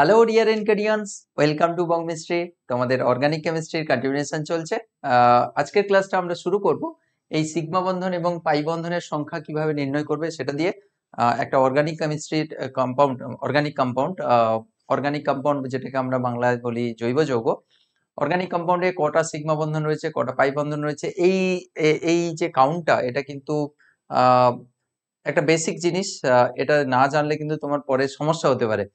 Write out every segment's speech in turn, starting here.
hello dear ingredients welcome to Bong Mistry তোমাদের organic কেমিস্ট্রির continuation চলছে আজকের ক্লাসটা আমরা শুরু করব এই সিগমা বন্ধন এবং পাই বন্ধনের সংখ্যা কিভাবে নির্ণয় করবে সেটা দিয়ে একটা অর্গানিক কেমিস্ট্রির compound organic compound organic compound যেটাকে আমরা বাংলায় বলি জৈব যৌগ অর্গানিক কম্পাউন্ডে কটা সিগমা বন্ধন রয়েছে কটা পাই বন্ধন রয়েছে এই এই যে কাউন্টটা এটা কিন্তু একটা বেসিক জিনিস এটা না জানলে কিন্তু তোমার পরে সমস্যা হতে পারে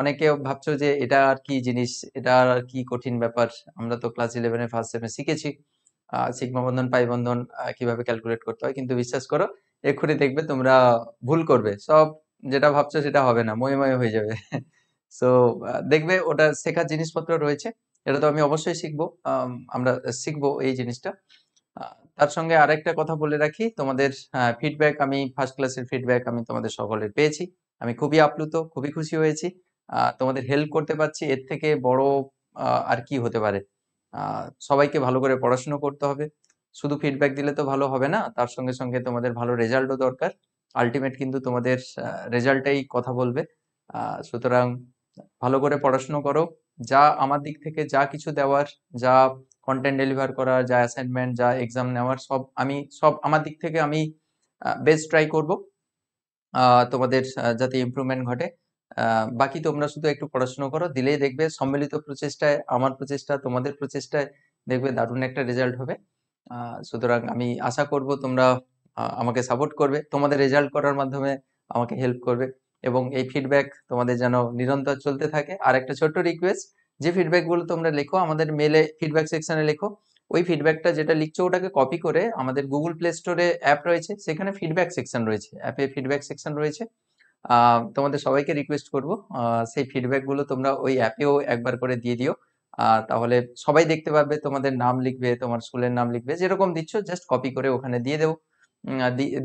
অনেকে ভাবছো যে এটা আর কি জিনিস এটা আর কি কঠিন ব্যাপার আমরা তো ক্লাস ইলেভেনের ফার্স্ট সেমে শিখেছি সিগমা বন্ধন পাই বন্ধন কিভাবে ক্যালকুলেট করতে হয় কিন্তু বিশ্বাস করো এক্ষুনি দেখবে তোমরা ভুল করবে সব যেটা ভাবছো সেটা হবে না ময়ে ময়ে হয়ে যাবে সো দেখবে ওটা শেখার জিনিসপত্র রয়েছে এটা তো আমি অবশ্যই শিখবো আমরা শিখবো এই জিনিসটা তার সঙ্গে আরেকটা কথা বলে রাখি তোমাদের ফিডব্যাক আমি ফার্স্ট ক্লাসের ফিডব্যাক আমি তোমাদের সকলের পেয়েছি আমি খুবই আপ্লুত খুবই খুশি হয়েছি তোমাদের হেল্প করতে পারছি এর থেকে বড় আর কি হতে পারে সবাইকে ভালো করে পড়াশুনো করতে হবে শুধু ফিডব্যাক দিলে তো ভালো হবে না তার সঙ্গে সঙ্গে তোমাদের ভালো রেজাল্টও দরকার আলটিমেট কিন্তু তোমাদের রেজাল্টেই কথা বলবে সুতরাং ভালো করে পড়াশুনো করো যা আমার দিক থেকে যা কিছু দেওয়ার যা কন্টেন্ট ডেলিভার করা যা অ্যাসাইনমেন্ট যা এক্সাম নেওয়ার সব আমি সব আমার দিক থেকে আমি বেস্ট ট্রাই করবো তোমাদের যাতে ইম্প্রুভমেন্ট ঘটে বাকি তোমরা শুধু একটু পড়াশুনো করো দিলেই দেখবে সম্মিলিত প্রচেষ্টায় আমার প্রচেষ্টা তোমাদের প্রচেষ্টায় দেখবে দারুণ একটা রেজাল্ট হবে সুতরাং আমি আশা করব তোমরা আমাকে সাপোর্ট করবে তোমাদের রেজাল্ট করার মাধ্যমে আমাকে হেল্প করবে এবং এই ফিডব্যাক তোমাদের যেন নিরন্তর চলতে থাকে আর একটা ছোট্ট রিকোয়েস্ট যে ফিডব্যাকগুলো তোমরা লেখো আমাদের মেলে ফিডব্যাক সেকশনে লেখো ওই ফিডব্যাকটা যেটা লিখছো ওটাকে কপি করে আমাদের গুগল প্লে স্টোরে অ্যাপ রয়েছে সেখানে ফিডব্যাক সেকশন রয়েছে অ্যাপে ফিডব্যাক সেকশন রয়েছে তোমাদের সবাইকে রিকোয়েস্ট করব সেই ফিডব্যাকগুলো তোমরা ওই অ্যাপেও একবার করে দিয়ে দিও তাহলে সবাই দেখতে পাবে তোমাদের নাম লিখবে তোমার স্কুলের নাম লিখবে যেরকম দিচ্ছ জাস্ট কপি করে ওখানে দিয়ে দেবো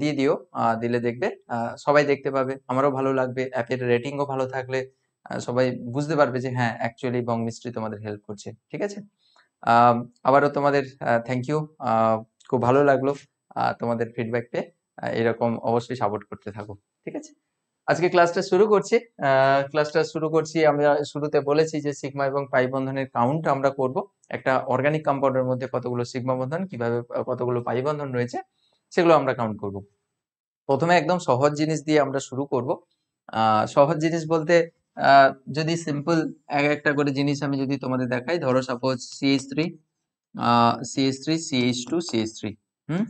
দিয়ে দিও দিলে দেখবে সবাই দেখতে পাবে আমারও ভালো লাগবে অ্যাপের রেটিংও ভালো থাকলে সবাই বুঝতে পারবে যে হ্যাঁ অ্যাকচুয়ালি মিস্ত্রি তোমাদের হেল্প করছে ঠিক আছে আবারও তোমাদের থ্যাংক ইউ খুব ভালো লাগলো তোমাদের ফিডব্যাক পেয়ে এরকম অবশ্যই সাপোর্ট করতে থাকো ঠিক আছে আজকে ক্লাসটা শুরু করছি ক্লাসটা শুরু করছি আমরা শুরুতে বলেছি যে সিগমা এবং পাই বন্ধনের কাউন্ট আমরা করব একটা অর্গানিক কম্পাউন্ডের মধ্যে কতগুলো সিগমা বন্ধন কিভাবে কতগুলো পাই বন্ধন রয়েছে সেগুলো আমরা কাউন্ট করব প্রথমে একদম সহজ জিনিস দিয়ে আমরা শুরু করব সহজ জিনিস বলতে যদি সিম্পল এক একটা করে জিনিস আমি যদি তোমাদের দেখাই ধরো suppose C H three C H three H two C H three hmm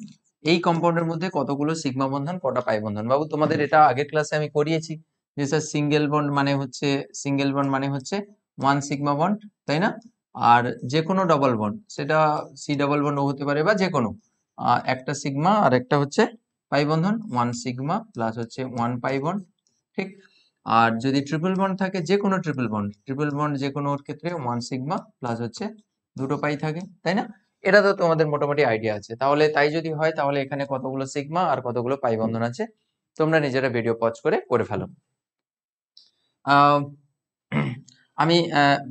এই কম্পাউন্ডের মধ্যে কতগুলো সিগমা বন্ধন কটা পাই বন্ধন বাবু তোমাদের এটা আগের ক্লাসে আমি করিয়েছি যে স্যার সিঙ্গেল বন্ড মানে হচ্ছে সিঙ্গেল বন্ড মানে হচ্ছে ওয়ান সিগমা বন্ড তাই না আর যে কোনো ডবল বন্ড সেটা সি ডবল বন্ডও হতে পারে বা যে কোনো একটা সিগমা আর একটা হচ্ছে পাই বন্ধন ওয়ান সিগমা প্লাস হচ্ছে ওয়ান পাই বন্ড ঠিক আর যদি ট্রিপল বন্ড থাকে যে কোনো ট্রিপল বন্ড ট্রিপল বন্ড যে কোনো ওর ক্ষেত্রে ওয়ান সিগমা প্লাস হচ্ছে দুটো পাই থাকে তাই না এটা তো তোমাদের মোটামুটি আইডিয়া আছে তাহলে তাই যদি হয় তাহলে এখানে কতগুলো সিগমা আর কতগুলো পাই বন্ধন আছে তোমরা নিজেরা ভিডিও পজ করে করে ফেলো আমি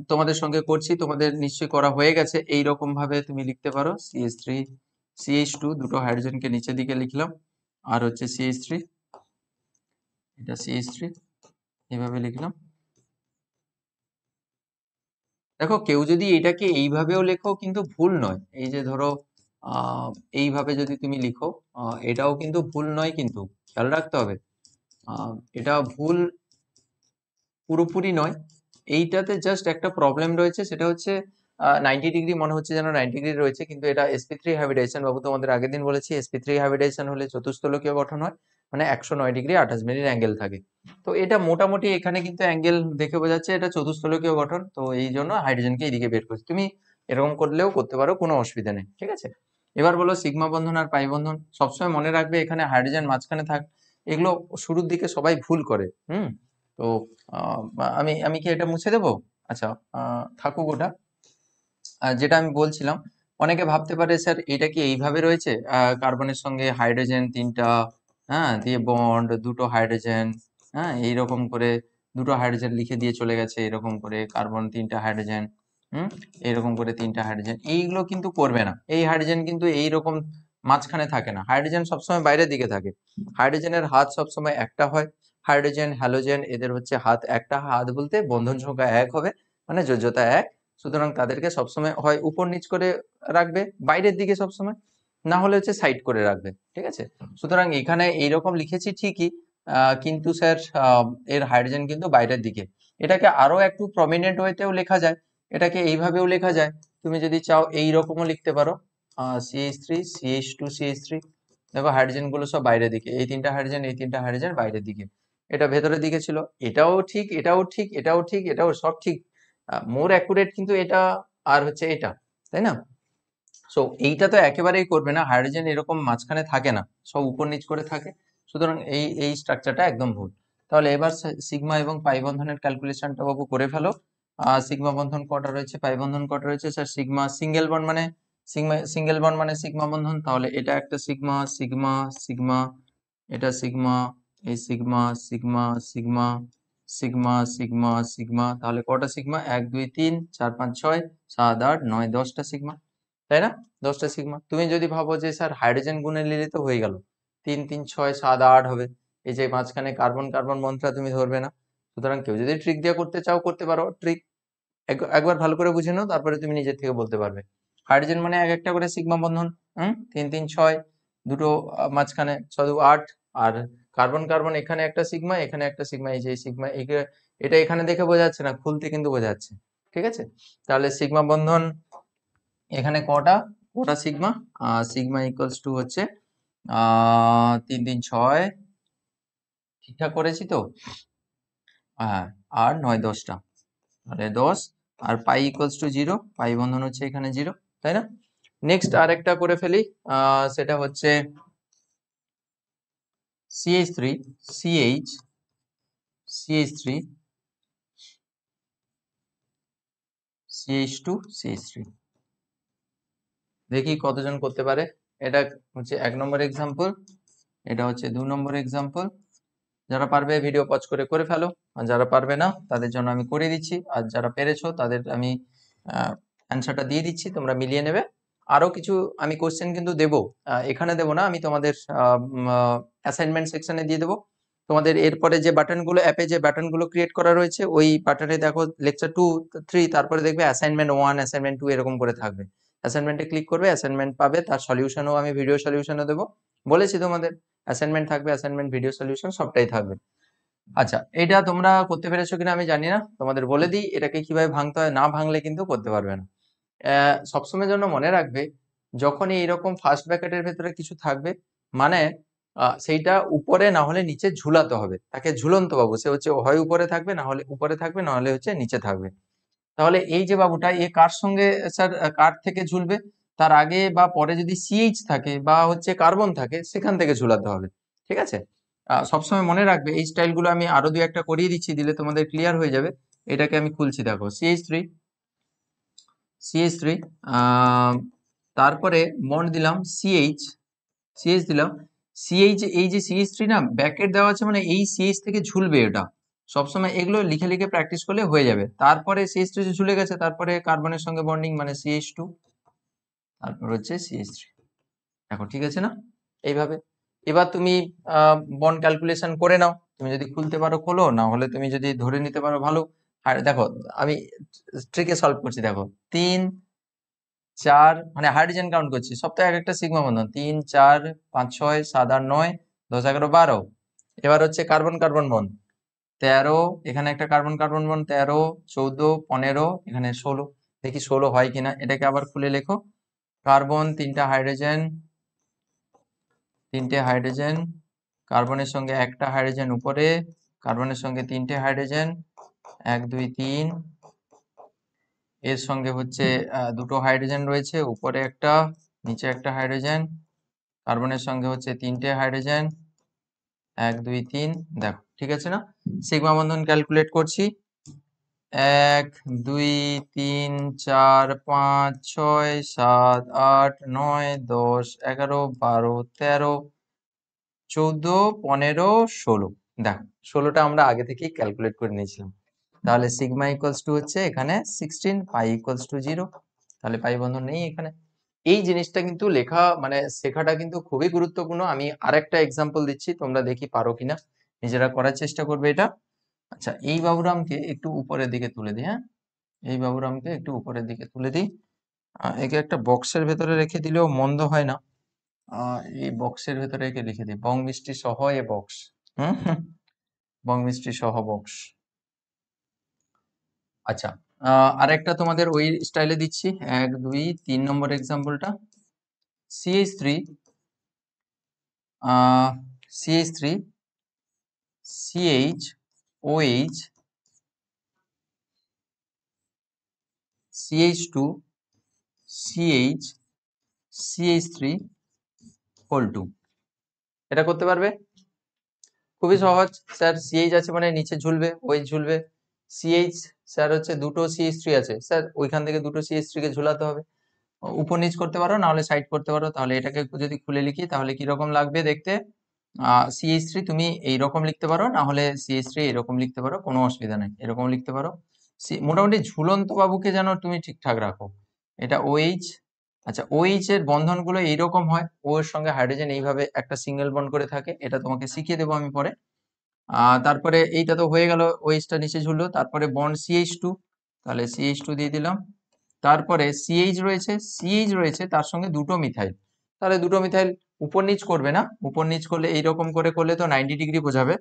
তোমাদের সঙ্গে করছি তোমাদের নিশ্চয়ই করা হয়ে গেছে এই রকম ভাবে তুমি লিখতে পারো সিএস থ্রি সিএইচ টু দুটো হাইড্রোজেনকে নিচের দিকে লিখলাম আর হচ্ছে সিএস থ্রি এটা সিএস থ্রি এভাবে লিখলাম দেখো কেউ যদি এটাকে এইভাবেও লেখো কিন্তু ভুল নয় এই যে ধরো এইভাবে যদি তুমি লিখো এটাও কিন্তু ভুল নয় কিন্তু খেয়াল রাখতে হবে এটা ভুল পুরোপুরি নয় এইটাতে জাস্ট একটা প্রবলেম রয়েছে সেটা হচ্ছে নাইনটি ডিগ্রি মনে হচ্ছে যেন নাইনটি ডিগ্রি রয়েছে কিন্তু এটা এসপি থ্রি হ্যাবিটেশন বাবু তোমাদের আগের দিন বলেছি এসপি থ্রি হ্যাবিটেশন হলে লোকীয় গঠন হয় মানে একশো নয় ডিগ্রি আঠাশ মিনিট অ্যাঙ্গেল থাকে তো এটা মোটামুটি এখানে কিন্তু অ্যাঙ্গেল দেখে বোঝা যাচ্ছে এটা চতুস্থলকীয় গঠন তো এই জন্য হাইড্রোজেনকে এদিকে বের করছি তুমি এরকম করলেও করতে পারো কোনো অসুবিধা নেই ঠিক আছে এবার বলো সিগমা বন্ধন আর পাই বন্ধন সবসময় মনে রাখবে এখানে হাইড্রোজেন মাঝখানে থাক এগুলো শুরুর দিকে সবাই ভুল করে হুম তো আমি আমি কি এটা মুছে দেবো আচ্ছা থাকুক ওটা যেটা আমি বলছিলাম অনেকে ভাবতে পারে স্যার এটা কি এইভাবে রয়েছে কার্বনের সঙ্গে হাইড্রোজেন তিনটা হ্যাঁ দিয়ে বন্ড দুটো হাইড্রোজেন হ্যাঁ এইরকম করে দুটো হাইড্রোজেন লিখে দিয়ে চলে গেছে এরকম করে কার্বন তিনটা হাইড্রোজেন হুম এরকম করে তিনটা হাইড্রোজেন এইগুলো কিন্তু করবে না এই হাইড্রোজেন কিন্তু এইরকম মাঝখানে থাকে না হাইড্রোজেন সবসময় বাইরের দিকে থাকে হাইড্রোজেনের হাত সবসময় একটা হয় হাইড্রোজেন হ্যালোজেন এদের হচ্ছে হাত একটা হাত বলতে বন্ধন সংখ্যা এক হবে মানে যোজ্যতা এক সুতরাং তাদেরকে সবসময় হয় উপর নিচ করে রাখবে বাইরের দিকে সবসময় না হলে হচ্ছে সাইড করে রাখবে ঠিক আছে সুতরাং এখানে এইরকম লিখেছি ঠিকই কিন্তু স্যার এর হাইড্রোজেন কিন্তু বাইরের দিকে এটাকে আরো একটু প্রমিনেন্ট ওয়েতেও লেখা যায় এটাকে এইভাবেও লেখা যায় তুমি যদি চাও এই রকমও লিখতে পারো C H three C H two C H three দেখো হাইড্রোজেন গুলো সব বাইরের দিকে এই তিনটা হাইড্রোজেন এই তিনটা হাইড্রোজেন বাইরের দিকে এটা ভেতরের দিকে ছিল এটাও ঠিক এটাও ঠিক এটাও ঠিক এটাও সব ঠিক মোর অ্যাকুরেট কিন্তু এটা আর হচ্ছে এটা তাই না সো এইটা তো একেবারেই করবে না হাইড্রোজেন এরকম মাঝখানে থাকে না সব উপর নিচ করে থাকে সুতরাং এই এই স্ট্রাকচারটা একদম ভুল তাহলে এবার সিগমা এবং পাই বন্ধনের ক্যালকুলেশনটা বাবু করে ফেলো সিগমা বন্ধন কটা রয়েছে পাই বন্ধন কটা রয়েছে স্যার সিগমা সিঙ্গেল বন্ড মানে সিগমা সিঙ্গেল বন্ড মানে সিগমা বন্ধন তাহলে এটা একটা সিগমা সিগমা সিগমা এটা সিগমা এই sigma sigma sigma sigma sigma sigma তাহলে কটা সিগমা এক দুই তিন চার পাঁচ ছয় সাত আট নয় দশটা সিগমা তাই না দশটা সিগমা তুমি যদি ভাবো যে স্যার হাইড্রোজেন গুণে নিলে তো হয়ে গেল তিন তিন ছয় সাত আট হবে এই যে মাঝখানে কার্বন কার্বন মন্ত্রা তুমি ধরবে না সুতরাং কেউ যদি ট্রিক দিয়ে করতে চাও করতে পারো ট্রিক একবার ভালো করে বুঝে নাও তারপরে তুমি নিজের থেকে বলতে পারবে হাইড্রোজেন মানে এক একটা করে সিগমা বন্ধন হুম তিন তিন ছয় দুটো মাঝখানে শুধু আট আর কার্বন কার্বন এখানে একটা সিগমা এখানে একটা সিগমা এই যে সিগমা এটা এখানে দেখে বোঝা যাচ্ছে না খুলতে কিন্তু বোঝা যাচ্ছে ঠিক আছে তাহলে সিগমা বন্ধন এখানে কটা কটা সিগমা সিগমা ইকুয়ালস টু হচ্ছে তিন তিন ছয় ঠিকঠাক করেছি তো হ্যাঁ আর নয় দশটা তাহলে দশ আর pi equals to zero pi বন্ধন হচ্ছে এখানে জিরো তাই না নেক্সট আর একটা করে ফেলি সেটা হচ্ছে C H three C H C H three C H two C H three দেখি কতজন করতে পারে এটা হচ্ছে এক নম্বর এক্সাম্পল এটা হচ্ছে দু নম্বর এক্সাম্পল যারা পারবে ভিডিও পজ করে করে ফেলো আর যারা পারবে না তাদের জন্য আমি করে দিচ্ছি আর যারা পেরেছো তাদের আমি অ্যান্সারটা দিয়ে দিচ্ছি তোমরা মিলিয়ে নেবে আরও কিছু আমি কোশ্চেন কিন্তু দেব এখানে দেব না আমি তোমাদের অ্যাসাইনমেন্ট সেকশনে দিয়ে দেবো তোমাদের এরপরে যে বাটনগুলো অ্যাপে যে বাটনগুলো ক্রিয়েট করা রয়েছে ওই বাটনে দেখো লেকচার টু থ্রি তারপরে দেখবে অ্যাসাইনমেন্ট ওয়ান অ্যাসাইনমেন্ট টু এরকম করে থাকবে অ্যাসাইনমেন্টে ক্লিক করবে অ্যাসাইনমেন্ট পাবে তার সলিউশনও আমি ভিডিও সলিউশনও দেবো বলেছি তোমাদের অ্যাসাইনমেন্ট থাকবে অ্যাসাইনমেন্ট ভিডিও সলিউশন সবটাই থাকবে আচ্ছা এটা তোমরা করতে পেরেছো কিনা আমি জানি না তোমাদের বলে দিই এটাকে কিভাবে ভাঙতে হয় না ভাঙলে কিন্তু করতে পারবে না সবসময়ের জন্য মনে রাখবে যখন এইরকম ফার্স্ট ব্যাকেটের ভেতরে কিছু থাকবে মানে সেইটা উপরে না হলে নিচে ঝুলাতে হবে তাকে ঝুলন্ত পাবো সে হচ্ছে হয় উপরে থাকবে না হলে উপরে থাকবে না হলে হচ্ছে নিচে থাকবে তাহলে এই যে বাবুটা এ কার সঙ্গে স্যার কার থেকে ঝুলবে তার আগে বা পরে যদি সিএইচ থাকে বা হচ্ছে কার্বন থাকে সেখান থেকে ঝুলাতে হবে ঠিক আছে সবসময় মনে রাখবে এই স্টাইলগুলো আমি আরো দু একটা করিয়ে দিচ্ছি দিলে তোমাদের ক্লিয়ার হয়ে যাবে এটাকে আমি খুলছি দেখো সিএইচ থ্রি সিএইচ থ্রি তারপরে মন দিলাম সিএইচ সিএইচ দিলাম সিএইচ এই যে সিএইচ থ্রি না ব্যাকেট দেওয়া আছে মানে এই সিএইচ থেকে ঝুলবে এটা সবসময় এগুলো লিখে লিখে প্র্যাকটিস করলে হয়ে যাবে তারপরে সিএস থ্রি ঝুলে গেছে তারপরে কার্বনের সঙ্গে বন্ডিং মানে সিএস টু তারপর হচ্ছে সিএস থ্রি দেখো ঠিক আছে না এইভাবে এবার তুমি বন্ড ক্যালকুলেশন করে নাও তুমি যদি খুলতে পারো খোলো না হলে তুমি যদি ধরে নিতে পারো ভালো আর দেখো আমি ট্রিকে সলভ করছি দেখো তিন চার মানে হাইড্রোজেন কাউন্ট করছি সপ্তাহে এক একটা সিগমা বন্ধন তিন চার পাঁচ ছয় সাত আট নয় দশ এগারো বারো এবার হচ্ছে কার্বন কার্বন বন্ধ তেরো এখানে একটা কার্বন কার্বন বন তেরো চৌদ্দ পনেরো এখানে ষোলো দেখি ষোলো হয় কিনা এটাকে আবার খুলে লেখো কার্বন তিনটা হাইড্রোজেন তিনটে হাইড্রোজেন কার্বনের সঙ্গে একটা হাইড্রোজেন উপরে কার্বনের সঙ্গে তিনটে হাইড্রোজেন এক দুই তিন এর সঙ্গে হচ্ছে দুটো হাইড্রোজেন রয়েছে উপরে একটা নিচে একটা হাইড্রোজেন কার্বনের সঙ্গে হচ্ছে তিনটে হাইড্রোজেন এক দুই তিন দেখো ঠিক আছে না সিগমা বন্ধন ক্যালকুলেট করছি এক দুই তিন চার পাঁচ ছয় সাত আট নয় দশ এগারো বারো তেরো চৌদ্দ পনেরো ষোলো দেখো ষোলোটা আমরা আগে থেকেই ক্যালকুলেট করে নিয়েছিলাম তাহলে সিগমা ইকুয়ালস টু হচ্ছে এখানে sixteen pi equals to zero তাহলে পাই বন্ধন নেই এখানে এই জিনিসটা কিন্তু লেখা মানে শেখাটা কিন্তু খুবই গুরুত্বপূর্ণ আমি আরেকটা এক্সাম্পল দিচ্ছি তোমরা দেখি পারো কিনা নিজেরা করার চেষ্টা করবে এটা আচ্ছা এই বাবুরামকে একটু উপরের দিকে তুলে দিই হ্যাঁ এই বাবুরামকে একটু উপরের দিকে তুলে দিই একে একটা বক্সের ভেতরে রেখে দিলেও মন্দ হয় না এই বক্সের ভেতরে একে লিখে দিই বং মিষ্টি সহ এ বক্স হুম বং মিষ্টি সহ বক্স আচ্ছা আর একটা তোমাদের ওই স্টাইলে দিচ্ছি এক দুই তিন নম্বর এক্সাম্পলটা C S three C S three C H O H C H two C H C H three whole two এটা করতে পারবে খুবই সহজ স্যার সিএইচ আছে মানে নিচে ঝুলবে ওই ঝুলবে সিএইচ স্যার হচ্ছে দুটো সিএইচ থ্রি আছে স্যার ওইখান থেকে দুটো সিএইচ থ্রিকে ঝুলাতে হবে উপর নিচ করতে পারো নাহলে সাইড করতে পারো তাহলে এটাকে যদি খুলে লিখি তাহলে কিরকম লাগবে দেখতে সিএইচ থ্রি তুমি এইরকম লিখতে পারো না হলে সিএইচ থ্রি এরকম লিখতে পারো কোনো অসুবিধা নেই এরকম লিখতে পারো মোটামুটি ঝুলন্ত বাবুকে যেন তুমি ঠিকঠাক রাখো এটা ওএইচ আচ্ছা ওইচ এর বন্ধনগুলো এইরকম হয় ও এর সঙ্গে হাইড্রোজেন এইভাবে একটা সিঙ্গেল বন্ড করে থাকে এটা তোমাকে শিখিয়ে দেবো আমি পরে তারপরে এইটা তো হয়ে গেল ওইচটা নিচে ঝুললো তারপরে বন্ড সিএইচ টু তাহলে সিএইচ টু দিয়ে দিলাম তারপরে সিএইচ রয়েছে সিএইচ রয়েছে তার সঙ্গে দুটো মিথাইল তাহলে দুটো মিথাইল উপর নিচ করবে না উপর নিচ করলে এইরকম করে করলে তো নাইনটি ডিগ্রি বোঝাবে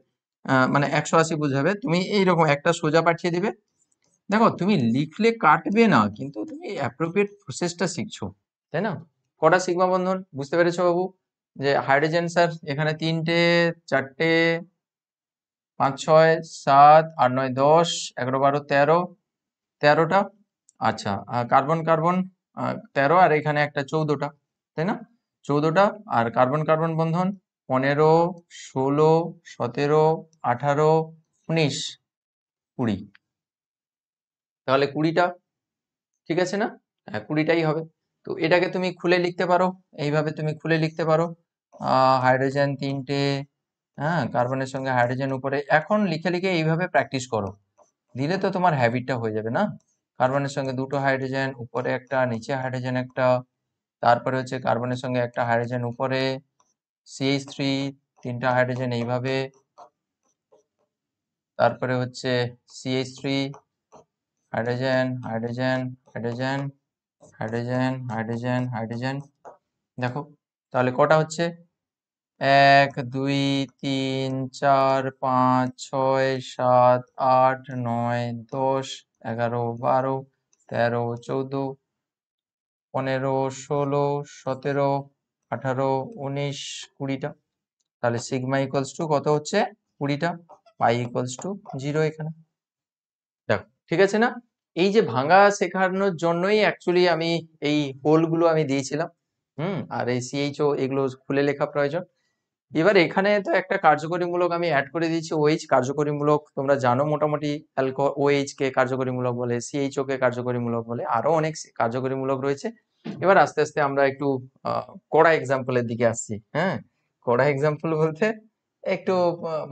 মানে একশো আশি বোঝাবে তুমি এইরকম একটা সোজা পাঠিয়ে দিবে দেখো তুমি লিখলে কাটবে না কিন্তু তুমি অ্যাপ্রোপ্রিয়েট প্রসেসটা শিখছো তাই না কটা শিখবা বন্ধন বুঝতে পেরেছো বাবু যে হাইড্রোজেন স্যার এখানে তিনটে চারটে পাঁচ ছয় সাত আট নয় দশ এগারো বারো তেরো তেরোটা আচ্ছা কার্বন কার্বন তেরো আর এখানে একটা চৌদ্দটা তাই না চোদ্দটা আর কার্বন কার্বন বন্ধন পনেরো ষোলো সতেরো আঠারো উনিশ কুড়ি তাহলে কুড়িটা ঠিক আছে না হ্যাঁ কুড়িটাই হবে তো এটাকে তুমি খুলে লিখতে পারো এইভাবে তুমি খুলে লিখতে পারো হাইড্রোজেন তিনটে হ্যাঁ কার্বনের সঙ্গে হাইড্রোজেন উপরে এখন লিখে লিখে এইভাবে প্র্যাকটিস করো দিলে তো তোমার হ্যাবিটটা হয়ে যাবে না কার্বনের সঙ্গে দুটো হাইড্রোজেন উপরে একটা নিচে হাইড্রোজেন একটা তারপরে হচ্ছে কার্বনের সঙ্গে একটা হাইড্রোজেন উপরে সিএইচ থ্রি তিনটা হাইড্রোজেন এইভাবে তারপরে হচ্ছে C H three hydrogen hydrogen hydrogen hydrogen hydrogen hydrogen দেখো তাহলে কটা হচ্ছে এক দুই তিন চার পাঁচ ছয় সাত আট নয় দশ এগারো বারো তেরো চৌদ্দ পনেরো ষোলো সতেরো আঠারো উনিশ কুড়িটা তাহলে সিগমা ইকলস টু কত হচ্ছে কুড়িটা পাই ইকলস টু জিরো এখানে দেখো ঠিক আছে না এই যে ভাঙা শেখানোর জন্যই অ্যাকচুয়ালি আমি এই হোলগুলো আমি দিয়েছিলাম হুম আর এই সিএইচও এগুলো খুলে লেখা প্রয়োজন এবার এখানে তো একটা কার্যকরীমূলক আমি অ্যাড করে দিয়েছি ওএইচ কার্যকরীমূলক তোমরা জানো মোটামুটি অ্যালকোহল ওএইচ কে কার্যকরীমূলক বলে ও কে কার্যকরীমূলক বলে আরো অনেক কার্যকরীমূলক রয়েছে এবার আস্তে আস্তে আমরা একটু কড়া এক্সাম্পলের দিকে আসছি হ্যাঁ কড়া এক্সাম্পল বলতে একটু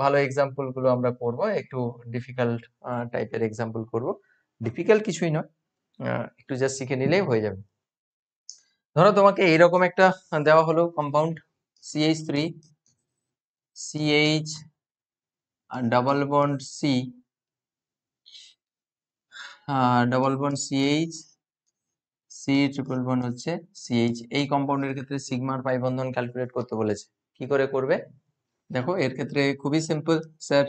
ভালো এক্সাম্পল গুলো আমরা করব একটু ডিফিকাল্ট টাইপের এক্সাম্পল করব ডিফিকাল্ট কিছুই নয় একটু জাস্ট শিখে নিলেই হয়ে যাবে ধরো তোমাকে এইরকম একটা দেওয়া হলো compound C H three C H double bond C double bond C H C triple bond হচ্ছে সিএইচ এই কম্পাউন্ডের ক্ষেত্রে সিগমার পাই বন্ধন ক্যালকুলেট করতে বলেছে কি করে করবে দেখো এর ক্ষেত্রে খুবই সিম্পল স্যার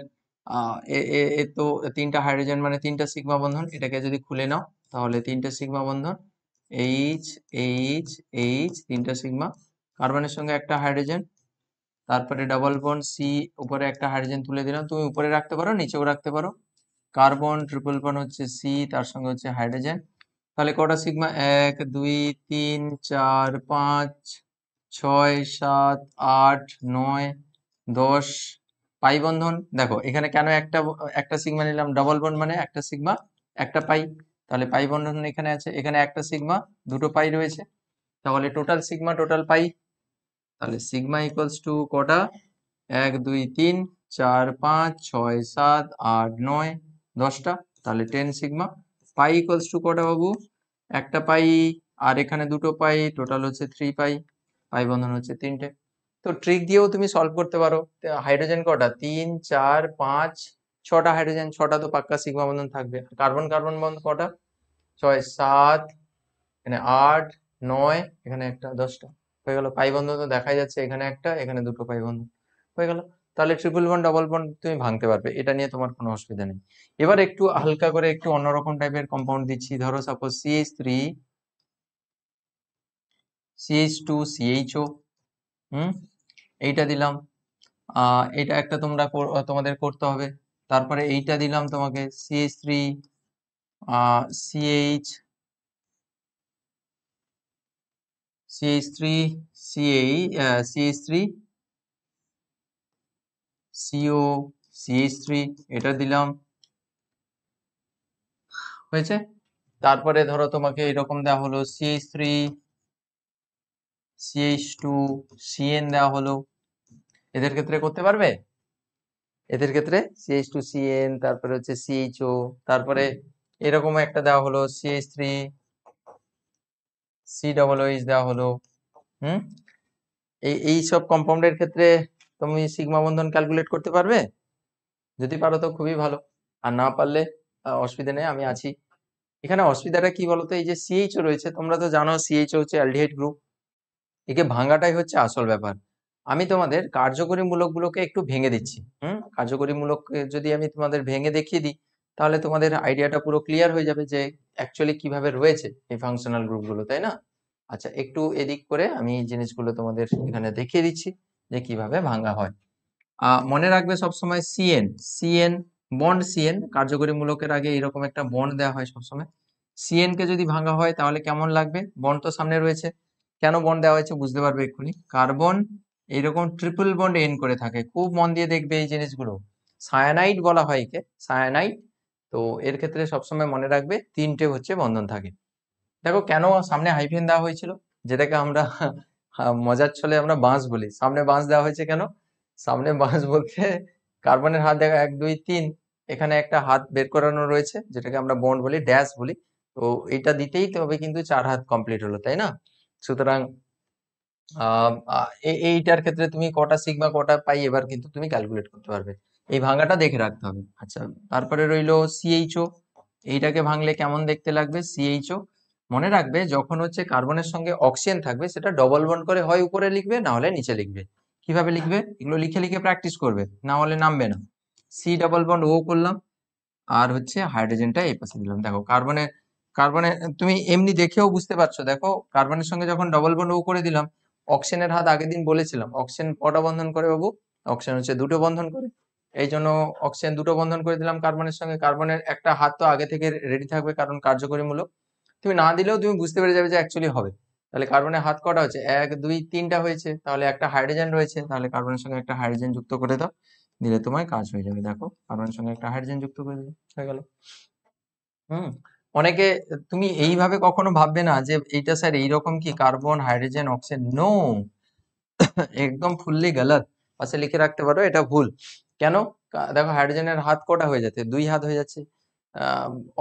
এ তো তিনটা হাইড্রোজেন মানে তিনটা সিগমা বন্ধন এটাকে যদি খুলে নাও তাহলে তিনটা সিগমা বন্ধন এইচ এইচ এইচ তিনটা সিগমা কার্বনের সঙ্গে একটা হাইড্রোজেন তারপরে ডাবল বন সি উপরে একটা হাইড্রোজেন তুলে দিলাম তুমি উপরে রাখতে পারো নিচেও রাখতে পারো কার্বন ট্রিপল বন হচ্ছে সি তার সঙ্গে হচ্ছে হাইড্রোজেন তাহলে কটা সিগমা এক দুই তিন চার পাঁচ ছয় সাত আট নয় দশ পাই বন্ধন দেখো এখানে কেন একটা একটা সিগমা নিলাম ডবল বন্ড মানে একটা সিগমা একটা পাই তাহলে পাই বন্ধন এখানে আছে এখানে একটা সিগমা দুটো পাই রয়েছে তাহলে টোটাল সিগমা টোটাল পাই তাহলে সিগমা ইকুয়ালস টু কটা এক দুই তিন চার পাঁচ ছয় সাত আট নয় দশটা তাহলে ten sigma pi equals to কটা বাবু একটা পাই আর এখানে দুটো পাই টোটাল হচ্ছে থ্রি পাই পাই বন্ধন হচ্ছে তিনটে তো ট্রিক দিয়েও তুমি সলভ করতে পারো হাইড্রোজেন কটা তিন চার পাঁচ ছটা হাইড্রোজেন ছটা তো পাক্কা সিগমা বন্ধন থাকবে কার্বন কার্বন বন্ধন কটা ছয় সাত এখানে আট নয় এখানে একটা দশটা হয়ে গেল পাই বন্ধন তো দেখাই যাচ্ছে এখানে একটা এখানে দুটো পাই বন্ধন হয়ে গেল তাহলে ট্রিপল বন্ড ডবল বন্ড তুমি ভাঙতে পারবে এটা নিয়ে তোমার কোনো অসুবিধা নেই এবার একটু হালকা করে একটু অন্যরকম টাইপের কম্পাউন্ড দিচ্ছি ধরো suppose C H three C H two C H O hmm এইটা দিলাম এটা একটা তোমরা তোমাদের করতে হবে তারপরে এইটা দিলাম তোমাকে C H three C H C H three C H C H three C O C H এটা দিলাম হয়েছে তারপরে ধরো তোমাকে এরকম দেওয়া হলো সিএইচ থ্রি CN টু দেওয়া হলো এদের ক্ষেত্রে করতে পারবে এদের ক্ষেত্রে সিএইচ টু তারপরে হচ্ছে CHO তারপরে এরকম একটা দেওয়া হলো CH3 CWH সি ডবল দেওয়া হলো হুম এই এই সব কম্পাউন্ডের ক্ষেত্রে তুমি সিগমা বন্ধন ক্যালকুলেট করতে পারবে যদি পারো তো খুবই ভালো আর না পারলে অসুবিধা নেই আমি আছি এখানে অসুবিধাটা কি বলতো এই যে সিএইচও রয়েছে তোমরা তো জানো সিএইচও হচ্ছে অ্যালডিহাইড গ্রুপ একে ভাঙাটাই হচ্ছে আসল ব্যাপার আমি তোমাদের কার্যকরীমূলকগুলোকে একটু ভেঙে দিচ্ছি হুম মূলক যদি আমি তোমাদের ভেঙে দেখিয়ে দিই তাহলে তোমাদের আইডিয়াটা পুরো ক্লিয়ার হয়ে যাবে যে অ্যাকচুয়ালি কিভাবে রয়েছে এই ফাংশনাল গ্রুপগুলো তাই না আচ্ছা একটু এদিক করে আমি জিনিসগুলো তোমাদের এখানে দেখিয়ে দিচ্ছি যে কিভাবে ভাঙা হয় মনে রাখবে সবসময় সিএন সিএন বন্ড সিএন কার্যকরী মূলকের আগে এরকম একটা বন্ড দেওয়া হয় সবসময় সিএন কে যদি ভাঙা হয় তাহলে কেমন লাগবে বন্ড তো সামনে রয়েছে কেন বন্ড দেওয়া হয়েছে বুঝতে পারবে এক্ষুনি কার্বন এরকম ট্রিপল বন্ড এন করে থাকে খুব মন দিয়ে দেখবে এই জিনিসগুলো সায়ানাইট বলা হয় একে সায়ানাইট তো এর ক্ষেত্রে সবসময় মনে রাখবে তিনটে হচ্ছে বন্ধন থাকে দেখো কেন সামনে হাইফেন দেওয়া হয়েছিল যেটাকে আমরা হ্যাঁ, মজার ছলে আমরা বাঁশ বলি সামনে বাঁশ দেওয়া হয়েছে কেন সামনে বাঁশ বলতে কার্বনের হাত দেখা এক দুই তিন এখানে একটা হাত বের করানো রয়েছে যেটাকে আমরা বন্ড বলি ড্যাশ বলি তো এটা দিতেই তবে কিন্তু চার হাত কমপ্লিট হলো তাই না সুতরাং এইটার ক্ষেত্রে তুমি কটা সিগমা কটা পাই এবার কিন্তু তুমি ক্যালকুলেট করতে পারবে এই ভাঙাটা দেখে রাখতে হবে আচ্ছা তারপরে রইল সিএইচও এইটাকে ভাঙলে কেমন দেখতে লাগবে সিএইচও মনে রাখবে যখন হচ্ছে কার্বনের সঙ্গে অক্সিজেন থাকবে সেটা ডবল বন্ড করে হয় উপরে লিখবে না হলে নিচে লিখবে কিভাবে লিখবে এগুলো লিখে লিখে প্র্যাকটিস করবে না হলে নামবে না সি ডবল বন্ড ও করলাম আর হচ্ছে হাইড্রোজেনটা এই পাশে দিলাম দেখো কার্বনে কার্বনে তুমি এমনি দেখেও বুঝতে পারছো দেখো কার্বনের সঙ্গে যখন ডবল বন্ড ও করে দিলাম অক্সিজেনের হাত আগের দিন বলেছিলাম অক্সিজেন কটা বন্ধন করে বাবু অক্সিজেন হচ্ছে দুটো বন্ধন করে এই জন্য অক্সিজেন দুটো বন্ধন করে দিলাম কার্বনের সঙ্গে কার্বনের একটা হাত তো আগে থেকে রেডি থাকবে কারণ কার্যকরীমূলক তুমি না দিলেও তুমি বুঝতে পেরে যাবে যে অ্যাকচুয়ালি হবে তাহলে কার্বনের হাত কটা হচ্ছে এক দুই তিনটা হয়েছে তাহলে একটা হাইড্রোজেন রয়েছে তাহলে কার্বনের সঙ্গে একটা হাইড্রোজেন যুক্ত করে দাও দিলে তোমার কাজ হয়ে যাবে দেখো কার্বনের সঙ্গে একটা হাইড্রোজেন যুক্ত করে দিলে হয়ে গেল হুম অনেকে তুমি এইভাবে কখনো ভাববে না যে এইটা স্যার এইরকম কি কার্বন হাইড্রোজেন অক্সিজেন নো একদম ফুললি গালাত পাশে লিখে রাখতে পারো এটা ভুল কেন দেখো হাইড্রোজেনের হাত কটা হয়ে যাচ্ছে দুই হাত হয়ে যাচ্ছে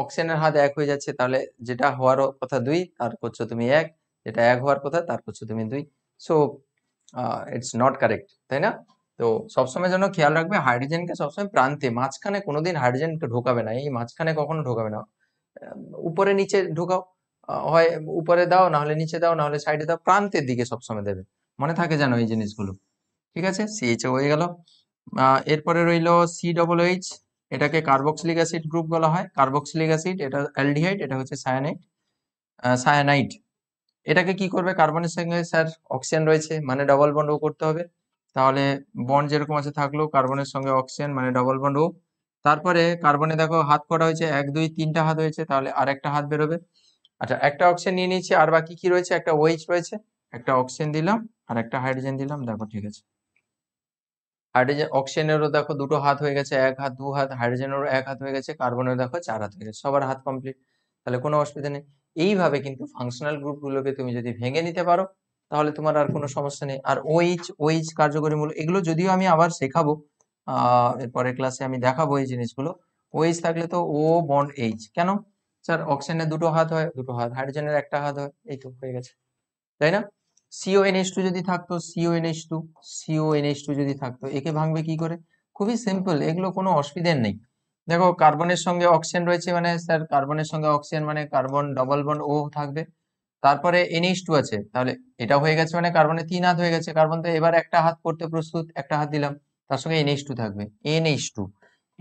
অক্সিজেনের হাত এক হয়ে যাচ্ছে তাহলে যেটা হওয়ার কথা দুই তার করছো তুমি এক যেটা এক হওয়ার কথা তার করছো তুমি দুই সো ইটস নট কারেক্ট তাই না তো সবসময় যেন খেয়াল রাখবে হাইড্রোজেনকে সবসময় প্রান্তে মাঝখানে কোনোদিন হাইড্রোজেনকে ঢোকাবে না এই মাঝখানে কখনো ঢোকাবে না উপরে নিচে ঢোকাও হয় উপরে দাও না হলে নিচে দাও না হলে সাইডে দাও প্রান্তের দিকে সবসময় দেবে মনে থাকে যেন এই জিনিসগুলো ঠিক আছে সিএইচ হয়ে গেল এরপরে রইল সি ডবল এইচ এটাকে কার্বক্সিলিক অ্যাসিড গ্রুপ বলা হয় কার্বক্সিলিক অ্যাসিড এটা অ্যালডিহাইড এটা হচ্ছে সায়ানাইট সায়ানাইট এটাকে কি করবে কার্বনের সঙ্গে স্যার অক্সিজেন রয়েছে মানে ডাবল বন্ড ও করতে হবে তাহলে বন্ড যেরকম আছে থাকলো কার্বনের সঙ্গে অক্সিজেন মানে ডাবল বন্ড ও তারপরে কার্বনে দেখো হাত কটা হয়েছে এক দুই তিনটা হাত হয়েছে তাহলে আর একটা হাত বেরোবে আচ্ছা একটা অক্সিজেন নিয়ে নিয়েছি আর বাকি কি রয়েছে একটা ওয়েজ OH রয়েছে একটা অক্সিজেন দিলাম আর একটা হাইড্রোজেন দিলাম দেখো ঠিক আছে হাইড্রোজেন অক্সিজেনেরও দেখো দুটো হাত হয়ে গেছে এক হাত দু হাত হাইড্রোজেনেরও এক হাত হয়ে গেছে কার্বনের দেখো চার হাত হয়ে গেছে সবার হাত কমপ্লিট তাহলে কোনো অসুবিধা নেই এইভাবে কিন্তু ফাংশনাল গ্রুপগুলোকে তুমি যদি ভেঙে নিতে পারো তাহলে তোমার আর কোনো সমস্যা নেই আর ওইচ ওইচ কার্যকরী মূল এগুলো যদিও আমি আবার শেখাবো এরপরে ক্লাসে আমি দেখাবো এই জিনিসগুলো ওইচ থাকলে তো ও বন্ড এইচ কেন স্যার অক্সিজেনের দুটো হাত হয় দুটো হাত হাইড্রোজেনের একটা হাত হয় এই তো হয়ে গেছে তাই না সিও টু যদি থাকতো C O two C O H two যদি থাকতো একে ভাঙবে কি করে খুবই সিম্পল এগুলো কোনো অসুবিধার নেই দেখো কার্বনের সঙ্গে অক্সিজেন রয়েছে মানে স্যার কার্বনের সঙ্গে অক্সিজেন মানে কার্বন ডবল বন ও থাকবে তারপরে এইচ টু আছে তাহলে এটা হয়ে গেছে মানে কার্বনে তিন হাত হয়ে গেছে কার্বন তো এবার একটা হাত করতে প্রস্তুত একটা হাত দিলাম তার সঙ্গে এইচ টু থাকবে এইচ টু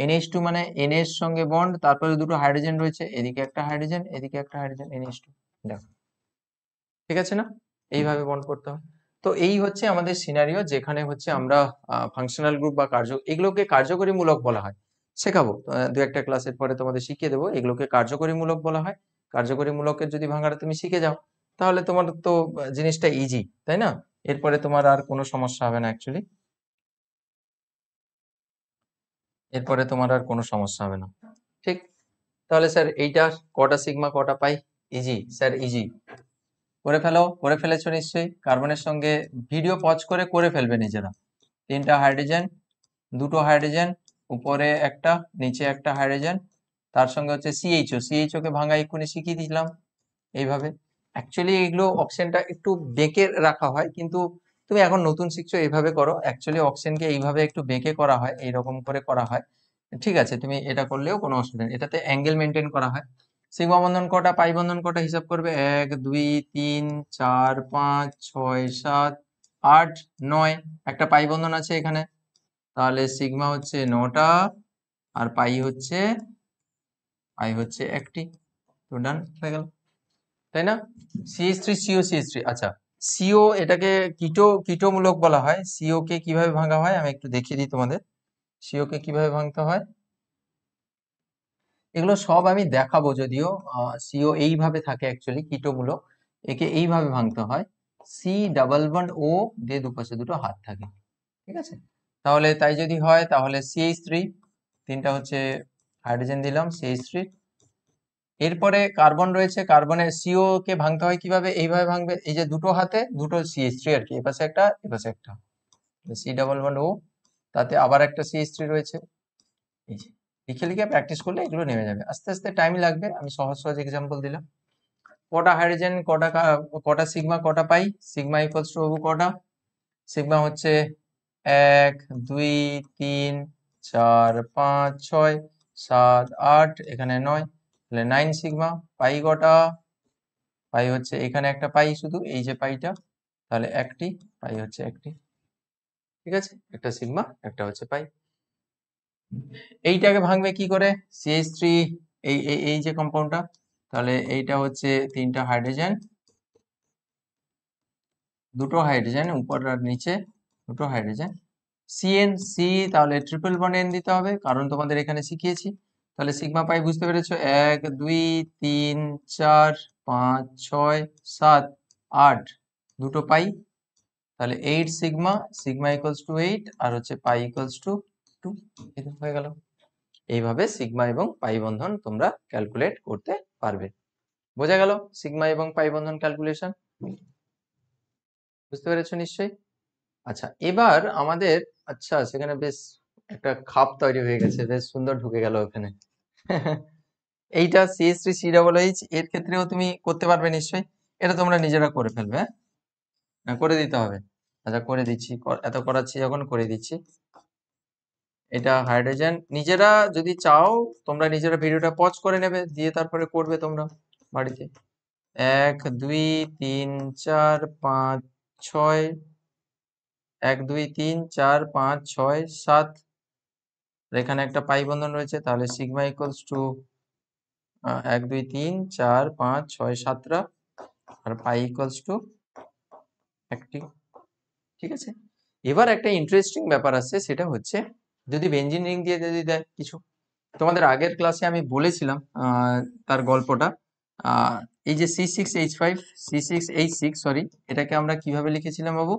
এইচ টু মানে এনএস সঙ্গে বন্ড তারপরে দুটো হাইড্রোজেন রয়েছে এদিকে একটা হাইড্রোজেন এদিকে একটা হাইড্রোজেন এনএইচ টু দেখো ঠিক আছে না এইভাবে বন্ড করতে হয় তো এই হচ্ছে আমাদের সিনারিও যেখানে হচ্ছে আমরা ফাংশনাল গ্রুপ বা কার্য এগুলোকে কার্যকরীমূলক বলা হয় শেখাবো দু একটা ক্লাসের পরে তোমাদের শিখিয়ে দেবো এগুলোকে কার্যকরীমূলক বলা হয় কার্যকরীমূলকের যদি ভাঙাটা তুমি শিখে যাও তাহলে তোমার তো জিনিসটা ইজি তাই না এরপরে তোমার আর কোনো সমস্যা হবে না অ্যাকচুয়ালি এরপরে তোমার আর কোনো সমস্যা হবে না ঠিক তাহলে স্যার এইটা কটা সিগমা কটা পাই ইজি স্যার ইজি করে ফেলো করে ফেলেছো নিশ্চয়ই কার্বনের সঙ্গে ভিডিও পজ করে করে ফেলবে নিজেরা তিনটা হাইড্রোজেন দুটো হাইড্রোজেন উপরে একটা নিচে একটা হাইড্রোজেন তার সঙ্গে হচ্ছে সিএইচও কে ভাঙা এক্ষুনি শিখিয়ে দিলাম এইভাবে অ্যাকচুয়ালি এগুলো অপশনটা একটু বেঁকে রাখা হয় কিন্তু তুমি এখন নতুন শিখছো এইভাবে করো অ্যাকচুয়ালি অপশনকে এইভাবে একটু বেঁকে করা হয় এইরকম করে করা হয় ঠিক আছে তুমি এটা করলেও কোনো অসুবিধা নেই এটাতে অ্যাঙ্গেল মেনটেন করা হয় সিগমা বন্ধন কটা পাই বন্ধন কটা হিসাব করবে এক দুই তিন চার পাঁচ ছয় সাত আট নয় একটা পাই বন্ধন আছে এখানে তাহলে সিগমা হচ্ছে নটা আর পাই হচ্ছে পাই হচ্ছে একটি তো ডান হয়ে গেল তাই না C S three CO CS three আচ্ছা সিও এটাকে কিটো কিটোমূলক বলা হয় সিও কে কিভাবে ভাঙা হয় আমি একটু দেখিয়ে দিই তোমাদের সিও কে কিভাবে ভাঙতে হয় এগুলো সব আমি দেখাবো যদিও সিও এইভাবে থাকে অ্যাকচুয়ালি কিটোগুলো একে এইভাবে ভাঙতে হয় সি ডাবল বন্ড ও দিয়ে দুপাশে দুটো হাত থাকে ঠিক আছে তাহলে তাই যদি হয় তাহলে সিএইচ থ্রি তিনটা হচ্ছে হাইড্রোজেন দিলাম সিএইচ থ্রি এরপরে কার্বন রয়েছে কার্বনের সিও কে ভাঙতে হয় কিভাবে এইভাবে ভাঙবে এই যে দুটো হাতে দুটো সিএইচ থ্রি আর কি এপাশে একটা এপাশে একটা সি ডাবল বন্ড ও তাতে আবার একটা সিএইচ থ্রি রয়েছে এই যে লিখে লিখে প্র্যাকটিস করলে এগুলো নেমে যাবে আস্তে আস্তে টাইম লাগবে আমি সহজ সহজ এক্সাম্পল দিলাম কটা হাইড্রোজেন কটা কটা সিগমা কটা পাই সিগমা ইকোয়ালস টু হবু কটা সিগমা হচ্ছে এক দুই তিন চার পাঁচ ছয় সাত আট এখানে নয় তাহলে নাইন সিগমা পাই কটা পাই হচ্ছে এখানে একটা পাই শুধু এই যে পাইটা তাহলে একটি পাই হচ্ছে একটি ঠিক আছে একটা সিগমা একটা হচ্ছে পাই এইটাকে ভাঙবে কি করে সিএইচ থ্রি এই এই যে কম্পাউন্ডটা তাহলে এইটা হচ্ছে তিনটা হাইড্রোজেন দুটো হাইড্রোজেন উপর আর নিচে দুটো হাইড্রোজেন সিএন সি তাহলে ট্রিপল বন এন দিতে হবে কারণ তোমাদের এখানে শিখিয়েছি তাহলে সিগমা পাই বুঝতে পেরেছো এক দুই তিন চার পাঁচ ছয় সাত আট দুটো পাই তাহলে eight sigma sigma equals two eight আর হচ্ছে পাই ইকুয়ালস টু টু হয়ে গেল এইভাবে সিগমা এবং পাই বন্ধন তোমরা ক্যালকুলেট করতে পারবে বোঝা গেল সিগমা এবং পাই বন্ধন ক্যালকুলেশন বুঝতে পেরেছো নিশ্চয়ই আচ্ছা এবার আমাদের আচ্ছা সেখানে বেশ একটা খাপ তৈরি হয়ে গেছে বেশ সুন্দর ঢুকে গেল ওখানে এইটা সিএস সি ডাবল এইচ এর ক্ষেত্রেও তুমি করতে পারবে নিশ্চয়ই এটা তোমরা নিজেরা করে ফেলবে হ্যাঁ করে দিতে হবে আচ্ছা করে দিচ্ছি এত করাচ্ছি যখন করে দিচ্ছি এটা হাইড্রোজেন নিজেরা যদি চাও তোমরা নিজেরা ভিডিওটা পজ করে নেবে দিয়ে তারপরে করবে তোমরা বাড়িতে এক দুই তিন চার পাঁচ ছয় এক দুই তিন চার পাঁচ ছয় সাত এখানে একটা পাই বন্ধন রয়েছে তাহলে সিগমা ইকুয়ালস টু এক দুই তিন চার পাঁচ ছয় সাতটা আর পাই ইকুয়ালস টু একটি ঠিক আছে এবার একটা ইন্টারেস্টিং ব্যাপার আছে সেটা হচ্ছে যদি ইঞ্জিনিয়ারিং দিয়ে যদি দেয় কিছু তোমাদের আগের ক্লাসে আমি বলেছিলাম তার গল্পটা এই যে C six H five C six H six sorry এটাকে আমরা কিভাবে লিখেছিলাম বাবু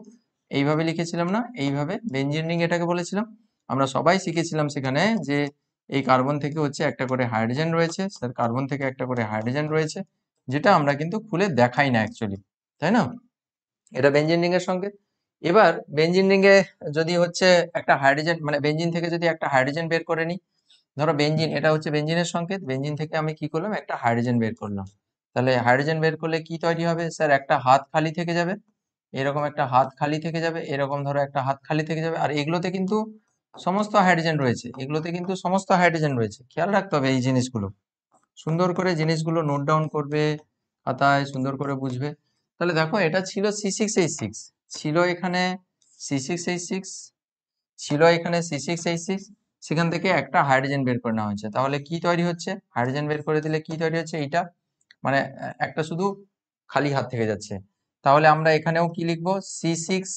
এইভাবে লিখেছিলাম না এইভাবে বেঞ্জিনিং এটাকে বলেছিলাম আমরা সবাই শিখেছিলাম সেখানে যে এই কার্বন থেকে হচ্ছে একটা করে হাইড্রোজেন রয়েছে স্যার কার্বন থেকে একটা করে হাইড্রোজেন রয়েছে যেটা আমরা কিন্তু খুলে দেখাই না অ্যাকচুয়ালি তাই না এটা বেঞ্জিনিয়ারিং এর সঙ্গে এবার বেঞ্জিন রিংয়ে যদি হচ্ছে একটা হাইড্রোজেন মানে বেঞ্জিন থেকে যদি একটা হাইড্রোজেন বের করে নিই ধরো বেঞ্জিন এটা হচ্ছে বেঞ্জিনের সংকেত বেঞ্জিন থেকে আমি কি করলাম একটা হাইড্রোজেন বের করলাম তাহলে হাইড্রোজেন বের করলে কি তৈরি হবে স্যার একটা হাত খালি থেকে যাবে এরকম একটা হাত খালি থেকে যাবে এরকম ধরো একটা হাত খালি থেকে যাবে আর এগুলোতে কিন্তু সমস্ত হাইড্রোজেন রয়েছে এগুলোতে কিন্তু সমস্ত হাইড্রোজেন রয়েছে খেয়াল রাখতে হবে এই জিনিসগুলো সুন্দর করে জিনিসগুলো নোট ডাউন করবে খাতায় সুন্দর করে বুঝবে তাহলে দেখো এটা ছিল সি সিক্স এইট সিক্স ছিল এখানে সি সিক্স এইট সিক্স ছিল এখানে সি সিক্স এইট সিক্স সেখান থেকে একটা হাইড্রোজেন বের করে নেওয়া হয়েছে তাহলে কি তৈরি হচ্ছে হাইড্রোজেন বের করে দিলে কি তৈরি হচ্ছে এইটা মানে একটা শুধু খালি হাত থেকে যাচ্ছে তাহলে আমরা এখানেও কি লিখবো সি সিক্স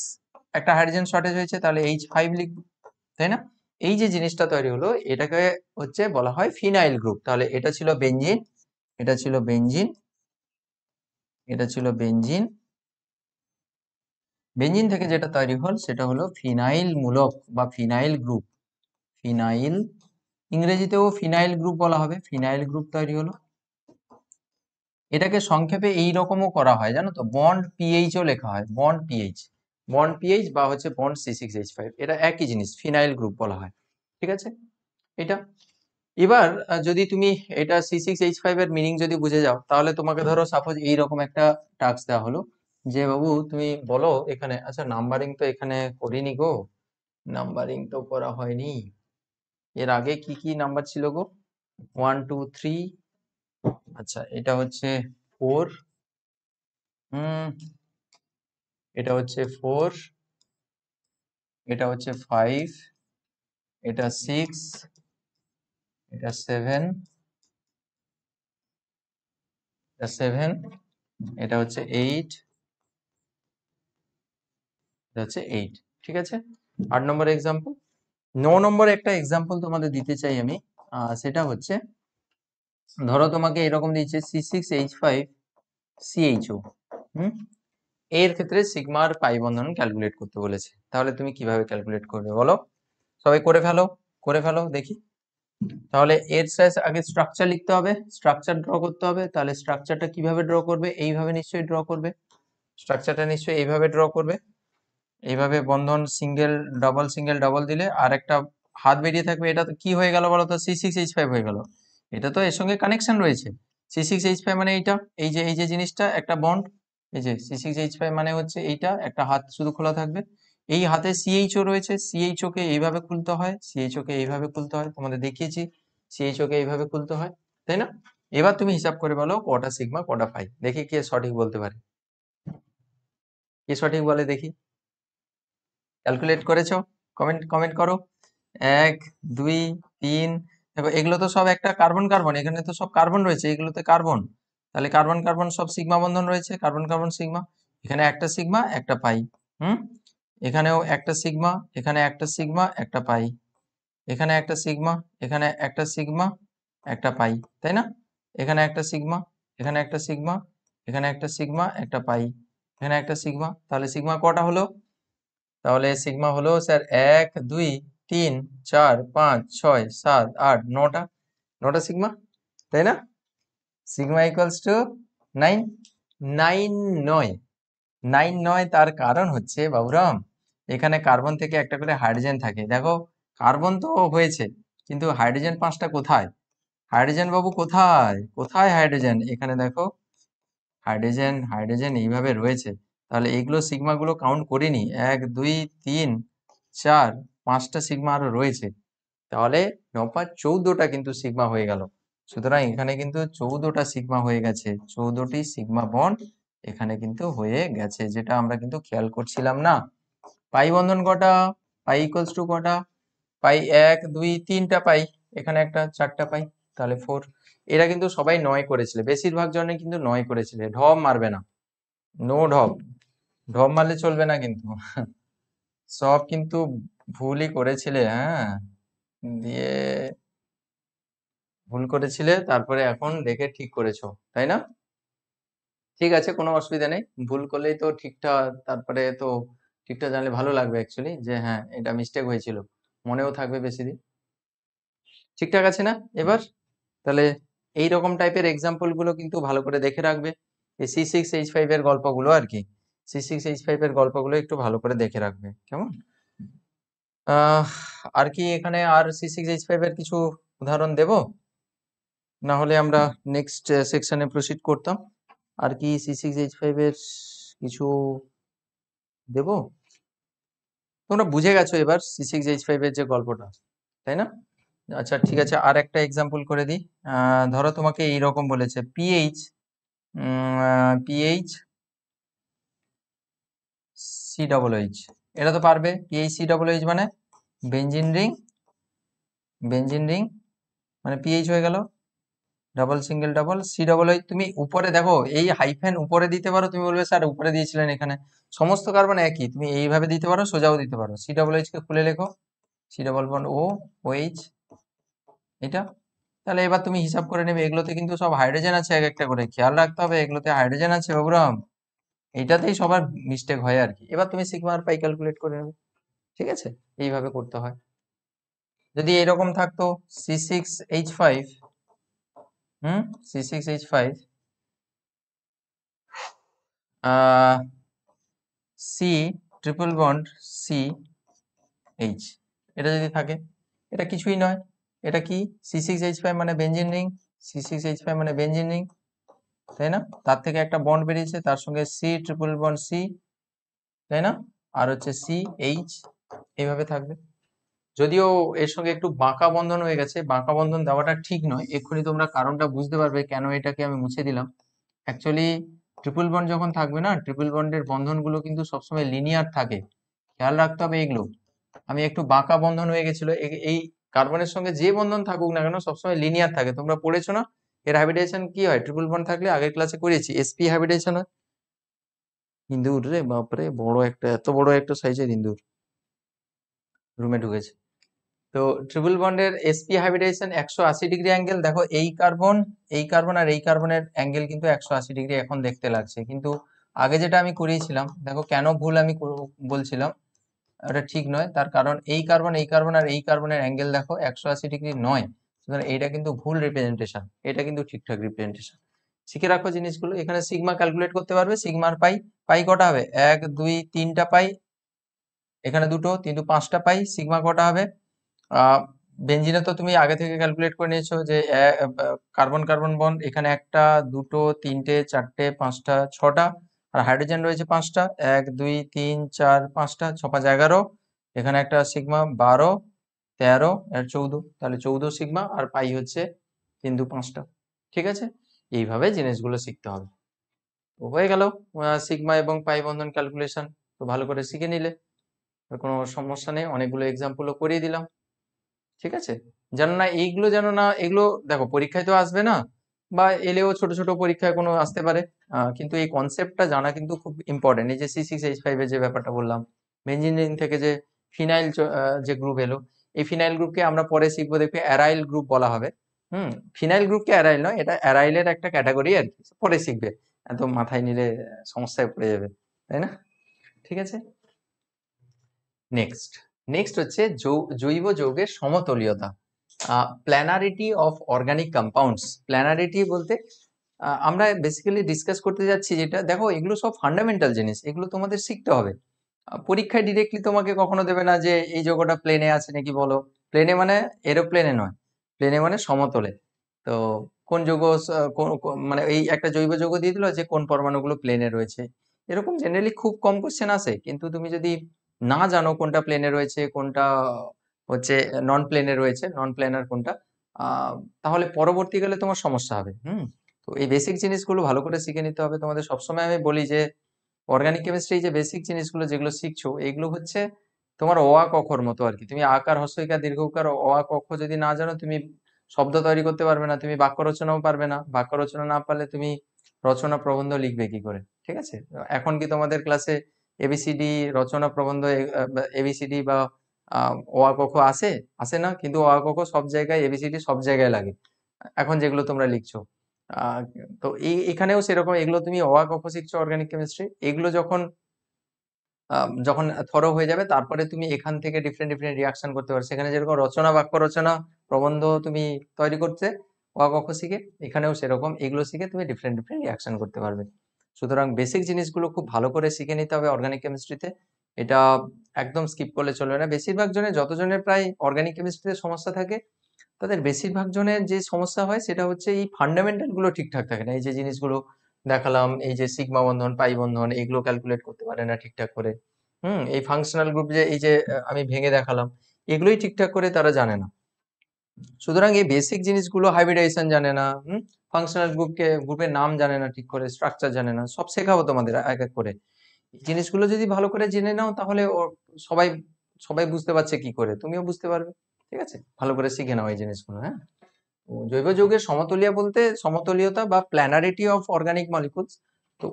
একটা হাইড্রোজেন শর্টেজ হয়েছে তাহলে এইচ ফাইভ লিখবো তাই না এই যে জিনিসটা তৈরি হলো এটাকে হচ্ছে বলা হয় ফিনাইল গ্রুপ তাহলে এটা ছিল বেঞ্জিন এটা ছিল বেঞ্জিন এটা ছিল বেঞ্জিন বেঞ্জিন থেকে যেটা তৈরি হল সেটা হলো ফিনাইল মূলক বা ফিনাইল গ্রুপ ফিনাইল ইংরেজিতেও ফিনাইল গ্রুপ বলা হবে ফিনাইল গ্রুপ তৈরি হলো এটাকে সংক্ষেপে এই রকমও করা হয় জানো তো বন্ড পিএইচও লেখা হয় বন্ড পিএইচ বন্ড পিএইচ বা হচ্ছে bond C six H five এটা একই জিনিস ফিনাইল গ্রুপ বলা হয় ঠিক আছে এটা এবার যদি তুমি এটা সি সিক্স এইচ ফাইভ এর মিনিং যদি বুঝে যাও তাহলে তোমাকে ধরো সাপোজ এইরকম একটা টাস্ক দেওয়া হলো যে বাবু তুমি বলো এখানে আচ্ছা নাম্বারিং তো এখানে করিনি গো নাম্বারিং তো করা হয়নি এর আগে কি কি নাম্বার ছিল গো ওয়ান টু থ্রি আচ্ছা এটা হচ্ছে ফোর হুম এটা হচ্ছে ফোর এটা হচ্ছে ফাইভ এটা সিক্স এটা সেভেন এটা সেভেন এটা হচ্ছে এইট হচ্ছে এইট ঠিক আছে আট নম্বর এক্সাম্পল ন নম্বর একটা এক্সাম্পল তোমাদের দিতে চাই আমি সেটা হচ্ছে ধরো তোমাকে এরকম দিয়েছে C six H five CHO hmm এর ক্ষেত্রে সিগমার পাই বন্ধন ক্যালকুলেট করতে বলেছে তাহলে তুমি কিভাবে ক্যালকুলেট করবে বলো সবাই করে ফেলো করে ফেলো দেখি তাহলে এর স্ল্যাশ আগে স্ট্রাকচার লিখতে হবে স্ট্রাকচার ড্র করতে হবে তাহলে স্ট্রাকচারটা কিভাবে ড্র করবে এইভাবে নিশ্চয়ই ড্র করবে স্ট্রাকচারটা নিশ্চয়ই এইভাবে ড্র করবে এইভাবে বন্ধন সিঙ্গেল ডবল সিঙ্গেল ডবল দিলে আর একটা হাত বেরিয়ে থাকবে এটা কি হয়ে গেল বলো তো সি সিক্স এইচ ফাইভ হয়ে গেল এটা তো এর সঙ্গে কানেকশন রয়েছে সি সিক্স এইচ ফাইভ মানে এইটা এই যে এই যে জিনিসটা একটা বন্ড এই যে সি সিক্স এইচ ফাইভ মানে হচ্ছে এইটা একটা হাত শুধু খোলা থাকবে এই হাতে সিএইচও রয়েছে সিএইচও কে এইভাবে খুলতে হয় সিএইচও কে এইভাবে খুলতে হয় তোমাদের দেখিয়েছি সিএইচও কে এইভাবে খুলতে হয় তাই না এবার তুমি হিসাব করে বলো কটা সিগমা কটা ফাই দেখি কে সঠিক বলতে পারে কে সঠিক বলে দেখি ক্যালকুলেট করেছো কমেন্ট কমেন্ট করো এক দুই তিন দেখো এগুলো তো সব একটা কার্বন কার্বন এখানে তো সব কার্বন রয়েছে এগুলোতে কার্বন তাহলে কার্বন কার্বন সব সিগমা বন্ধন রয়েছে কার্বন কার্বন সিগমা এখানে একটা সিগমা একটা পাই হুম এখানেও একটা সিগমা এখানে একটা সিগমা একটা পাই এখানে একটা সিগমা এখানে একটা সিগমা একটা পাই তাই না এখানে একটা সিগমা এখানে একটা সিগমা এখানে একটা সিগমা একটা পাই এখানে একটা সিগমা তাহলে সিগমা কটা হলো তাহলে সিগমা হলো স্যার এক দুই তিন চার পাঁচ ছয় সাত আট নটা নটা সিগমা তাই না sigma equals two nine nine নয় নাইন নয় তার কারণ হচ্ছে বাবুরাম এখানে কার্বন থেকে একটা করে হাইড্রোজেন থাকে দেখো কার্বন তো হয়েছে কিন্তু হাইড্রোজেন পাঁচটা কোথায় হাইড্রোজেন বাবু কোথায় কোথায় হাইড্রোজেন এখানে দেখো হাইড্রোজেন হাইড্রোজেন এইভাবে রয়েছে তাহলে এগুলো সিগমাগুলো কাউন্ট করিনি এক দুই তিন চার পাঁচটা সিগমা আরও রয়েছে তাহলে নপা চৌদ্দটা কিন্তু সিগমা হয়ে গেল সুতরাং এখানে কিন্তু চৌদ্দটা সিগমা হয়ে গেছে চৌদ্দটি সিগমা বন্ড এখানে কিন্তু হয়ে গেছে যেটা আমরা কিন্তু খেয়াল করছিলাম না পাই বন্ধন কটা পাই ইকলস টু কটা পাই এক দুই তিনটা পাই এখানে একটা চারটা পাই তাহলে ফোর এরা কিন্তু সবাই নয় করেছিল বেশিরভাগ জনে কিন্তু নয় করেছিল ঢব মারবে না নো ঢব ঢপ মারলে চলবে না কিন্তু সব কিন্তু ভুলই করেছিলে হ্যাঁ দিয়ে ভুল করেছিলে তারপরে এখন দেখে ঠিক করেছো তাই না ঠিক আছে কোনো অসুবিধা নেই ভুল করলেই তো ঠিকঠাক তারপরে তো ঠিকঠাক জানলে ভালো লাগবে অ্যাকচুয়ালি যে হ্যাঁ এটা মিস্টেক হয়েছিল মনেও থাকবে বেশি দিন ঠিকঠাক আছে না এবার তাহলে এই রকম টাইপের এক্সাম্পলগুলো কিন্তু ভালো করে দেখে রাখবে এই সি সিক্স এইচ ফাইভের গল্পগুলো আর কি সি সিক্স এইচ ফাইভের গল্পগুলো একটু ভালো করে দেখে রাখবে কেমন আর কি এখানে আর সি সিক্স এইচ ফাইভের কিছু উদাহরণ দেব না হলে আমরা নেক্সট সেকশনে প্রসিড করতাম আর কি সি সিক্স এইচ ফাইভের কিছু দেব তোমরা বুঝে গেছো এবার সি সিক্স এইচ ফাইভের যে গল্পটা তাই না আচ্ছা ঠিক আছে আর একটা এক্সাম্পল করে দিই ধরো তোমাকে এইরকম বলেছে PH PH C double H এটা তো পারবে পিএইচ সি ডবল এইচ মানে বেঞ্জিন রিং বেঞ্জিন রিং মানে পিএইচ হয়ে গেল double single double C double H তুমি উপরে দেখো এই হাইফেন উপরে দিতে পারো তুমি বলবে স্যার উপরে দিয়েছিলেন এখানে সমস্ত কার্বন একই তুমি এইভাবে দিতে পারো সোজাও দিতে পারো সি ডবল কে খুলে লেখো C double bond O O H এটা তাহলে এবার তুমি হিসাব করে নেবে এগুলোতে কিন্তু সব হাইড্রোজেন আছে এক একটা করে খেয়াল রাখতে হবে এগুলোতে হাইড্রোজেন আছে বাবুরাম এটাতেই সবার মিস্টেক হয় আর কি এবার তুমি সিগমা আর পাই ক্যালকুলেট করে নেবে ঠিক আছে এইভাবে করতে হয় যদি এরকম থাকতো C six H five hmm C six H five C triple bond C H এটা যদি থাকে এটা কিছুই নয় এটা কি সি সিক্স এইচ ফাইভ মানে benzene ring C six H five মানে বেঞ্জিন রিং তাই না তার থেকে একটা বন্ড বেরিয়েছে তার সঙ্গে সি ট্রিপল বন্ড সি তাই না আর হচ্ছে সি এইচ এইভাবে থাকবে যদিও এর সঙ্গে একটু বাঁকা বন্ধন হয়ে গেছে বাঁকা বন্ধন দেওয়াটা ঠিক নয় এক্ষুনি তোমরা কারণটা বুঝতে পারবে কেন এটাকে আমি মুছে দিলাম অ্যাকচুয়ালি ট্রিপল বন্ড যখন থাকবে না ট্রিপল বন্ডের বন্ধনগুলো কিন্তু সবসময় লিনিয়ার থাকে খেয়াল রাখতে হবে এগুলো আমি একটু বাঁকা বন্ধন হয়ে গেছিল এই কার্বনের সঙ্গে যে বন্ধন থাকুক না কেন সবসময় লিনিয়ার থাকে তোমরা পড়েছো না এর হাইব্রিডেশন কি হয় ট্রিপল বন্ড থাকলে আগের ক্লাসে করেছি এসপি হাইব্রিডেশন হয় ইন্দুর রে বাপরে বড় একটা এত বড় একটা সাইজের ইন্দুর রুমে ঢুকেছে তো ট্রিপল বন্ডের এসপি হাইব্রিডেশন একশো আশি ডিগ্রি অ্যাঙ্গেল দেখো এই কার্বন এই কার্বন আর এই কার্বনের অ্যাঙ্গেল কিন্তু একশো আশি ডিগ্রি এখন দেখতে লাগছে কিন্তু আগে যেটা আমি করিয়েছিলাম দেখো কেন ভুল আমি বলছিলাম ওটা ঠিক নয় তার কারণ এই কার্বন এই কার্বন আর এই কার্বনের অ্যাঙ্গেল দেখো একশো আশি ডিগ্রি নয় এটা এইটা কিন্তু ভুল রিপ্রেজেন্টেশন এটা কিন্তু ঠিকঠাক রিপ্রেজেন্টেশন শিখে রাখো জিনিসগুলো এখানে সিগমা ক্যালকুলেট করতে পারবে সিগমার পাই পাই কটা হবে এক দুই তিনটা পাই এখানে দুটো কিন্তু পাঁচটা পাই সিগমা কটা হবে বেঞ্জিনে তো তুমি আগে থেকে ক্যালকুলেট করে নিয়েছো যে কার্বন কার্বন বন এখানে একটা দুটো তিনটে চারটে পাঁচটা ছটা আর হাইড্রোজেন রয়েছে পাঁচটা এক দুই তিন চার পাঁচটা ছ পাঁচ এগারো এখানে একটা সিগমা বারো তেরো আর চৌদ্দ তাহলে চৌদ্দ সিগমা আর পাই হচ্ছে বিন্দু পাঁচটা ঠিক আছে এইভাবে জিনিসগুলো শিখতে হবে তো হয়ে গেল সিগমা এবং পাই বন্ধন ক্যালকুলেশন তো ভালো করে শিখে নিলে কোনো সমস্যা নেই অনেকগুলো এক্সাম্পলও করিয়ে দিলাম ঠিক আছে যেন না এইগুলো যেন না এগুলো দেখো পরীক্ষায় তো আসবে না বা এলেও ছোট ছোট পরীক্ষায় কোনো আসতে পারে কিন্তু এই কনসেপ্টটা জানা কিন্তু খুব ইম্পর্টেন্ট এই যে সি সিক্স এইচ ফাইভের যে ব্যাপারটা বললাম ইঞ্জিনিয়ারিং থেকে যে ফিনাইল যে গ্রুপ এলো এই ফিনাইল গ্রুপকে আমরা পরে শিখবো দেখবে অ্যারাইল গ্রুপ বলা হবে হুম ফিনাইল গ্রুপকে অ্যারাইল নয় এটা অ্যারাইলের একটা ক্যাটাগরি আর কি পরে শিখবে এত মাথায় নিলে সমস্যায় পড়ে যাবে তাই না ঠিক আছে নেক্সট নেক্সট হচ্ছে জৈব যৌগের সমতলীয়তা planarity of organic compounds planarity বলতে আমরা বেসিক্যালি ডিসকাস করতে যাচ্ছি যেটা দেখো এগুলো সব ফান্ডামেন্টাল জিনিস এগুলো তোমাদের শিখতে হবে পরীক্ষায় ডিরেক্টলি তোমাকে কখনো দেবে না যে এই যোগ্যটা প্লেনে আছে নাকি বলো প্লেনে মানে এরোপ্লেনে নয় প্লেনে মানে সমতলে তো কোন যোগ মানে এই একটা জৈব যোগ দিয়ে দিল যে কোন পরমাণুগুলো প্লেনে রয়েছে এরকম জেনারেলি খুব কম কোশ্চেন আসে কিন্তু তুমি যদি না জানো কোনটা প্লেনে রয়েছে কোনটা হচ্ছে নন প্লেনে রয়েছে নন প্লেনার কোনটা তাহলে পরবর্তীকালে তোমার সমস্যা হবে হুম তো এই বেসিক জিনিসগুলো ভালো করে শিখে নিতে হবে তোমাদের সবসময় আমি বলি যে অর্গানিক কেমিস্ট্রি যে বেসিক জিনিসগুলো যেগুলো শিখছো এগুলো হচ্ছে তোমার অ কখর মতো আর কি তুমি আকার হস্যইকার দীর্ঘকার ক কক্ষ যদি না জানো তুমি শব্দ তৈরি করতে পারবে না তুমি বাক্য রচনাও পারবে না বাক্য রচনা না পারলে তুমি রচনা প্রবন্ধ লিখবে কি করে ঠিক আছে এখন কি তোমাদের ক্লাসে এবিসিডি রচনা প্রবন্ধ এবিসিডি বা ক কক্ষ আসে আসে না কিন্তু অ কক্ষ সব জায়গায় এবিসিডি সব জায়গায় লাগে এখন যেগুলো তোমরা লিখছো তো এখানেও সেরকম এগুলো তুমি ওয়াক অফ শিখছো অর্গানিক কেমিস্ট্রি এগুলো যখন যখন থরো হয়ে যাবে তারপরে তুমি এখান থেকে ডিফারেন্ট ডিফারেন্ট রিয়াকশন করতে পারো সেখানে যেরকম রচনা বাক্য রচনা প্রবন্ধ তুমি তৈরি করতে ওয়াক অক্ষ শিখে এখানেও সেরকম এগুলো শিখে তুমি ডিফারেন্ট ডিফারেন্ট রিয়াকশন করতে পারবে সুতরাং বেসিক জিনিসগুলো খুব ভালো করে শিখে নিতে হবে অর্গানিক কেমিস্ট্রিতে এটা একদম স্কিপ করলে চলবে না বেশিরভাগ জনের যতজনের প্রায় অর্গানিক কেমিস্ট্রিতে সমস্যা থাকে তাদের বেশিরভাগ জনের যে সমস্যা হয় সেটা হচ্ছে এই ফান্ডামেন্টালগুলো ঠিকঠাক থাকে না এই যে জিনিসগুলো দেখালাম এই যে সিগমা বন্ধন পাই বন্ধন এগুলো ক্যালকুলেট করতে পারে না ঠিকঠাক করে হুম এই ফাংশনাল গ্রুপ যে এই যে আমি ভেঙে দেখালাম এগুলোই ঠিকঠাক করে তারা জানে না সুতরাং এই বেসিক জিনিসগুলো হাইব্রিডাইজেশন জানে না হুম ফাংশনাল গ্রুপকে গ্রুপের নাম জানে না ঠিক করে স্ট্রাকচার জানে না সব শেখাবো তোমাদের এক এক করে জিনিসগুলো যদি ভালো করে জেনে নাও তাহলে সবাই সবাই বুঝতে পারছে কি করে তুমিও বুঝতে পারবে ঠিক আছে ভালো করে শিখে নাও এই জিনিসগুলো হ্যাঁ জৈব যৌগের সমতলীয় বলতে সমতলীয়তা বা প্ল্যানারিটি অফ অর্গানিক মলিকুলস তো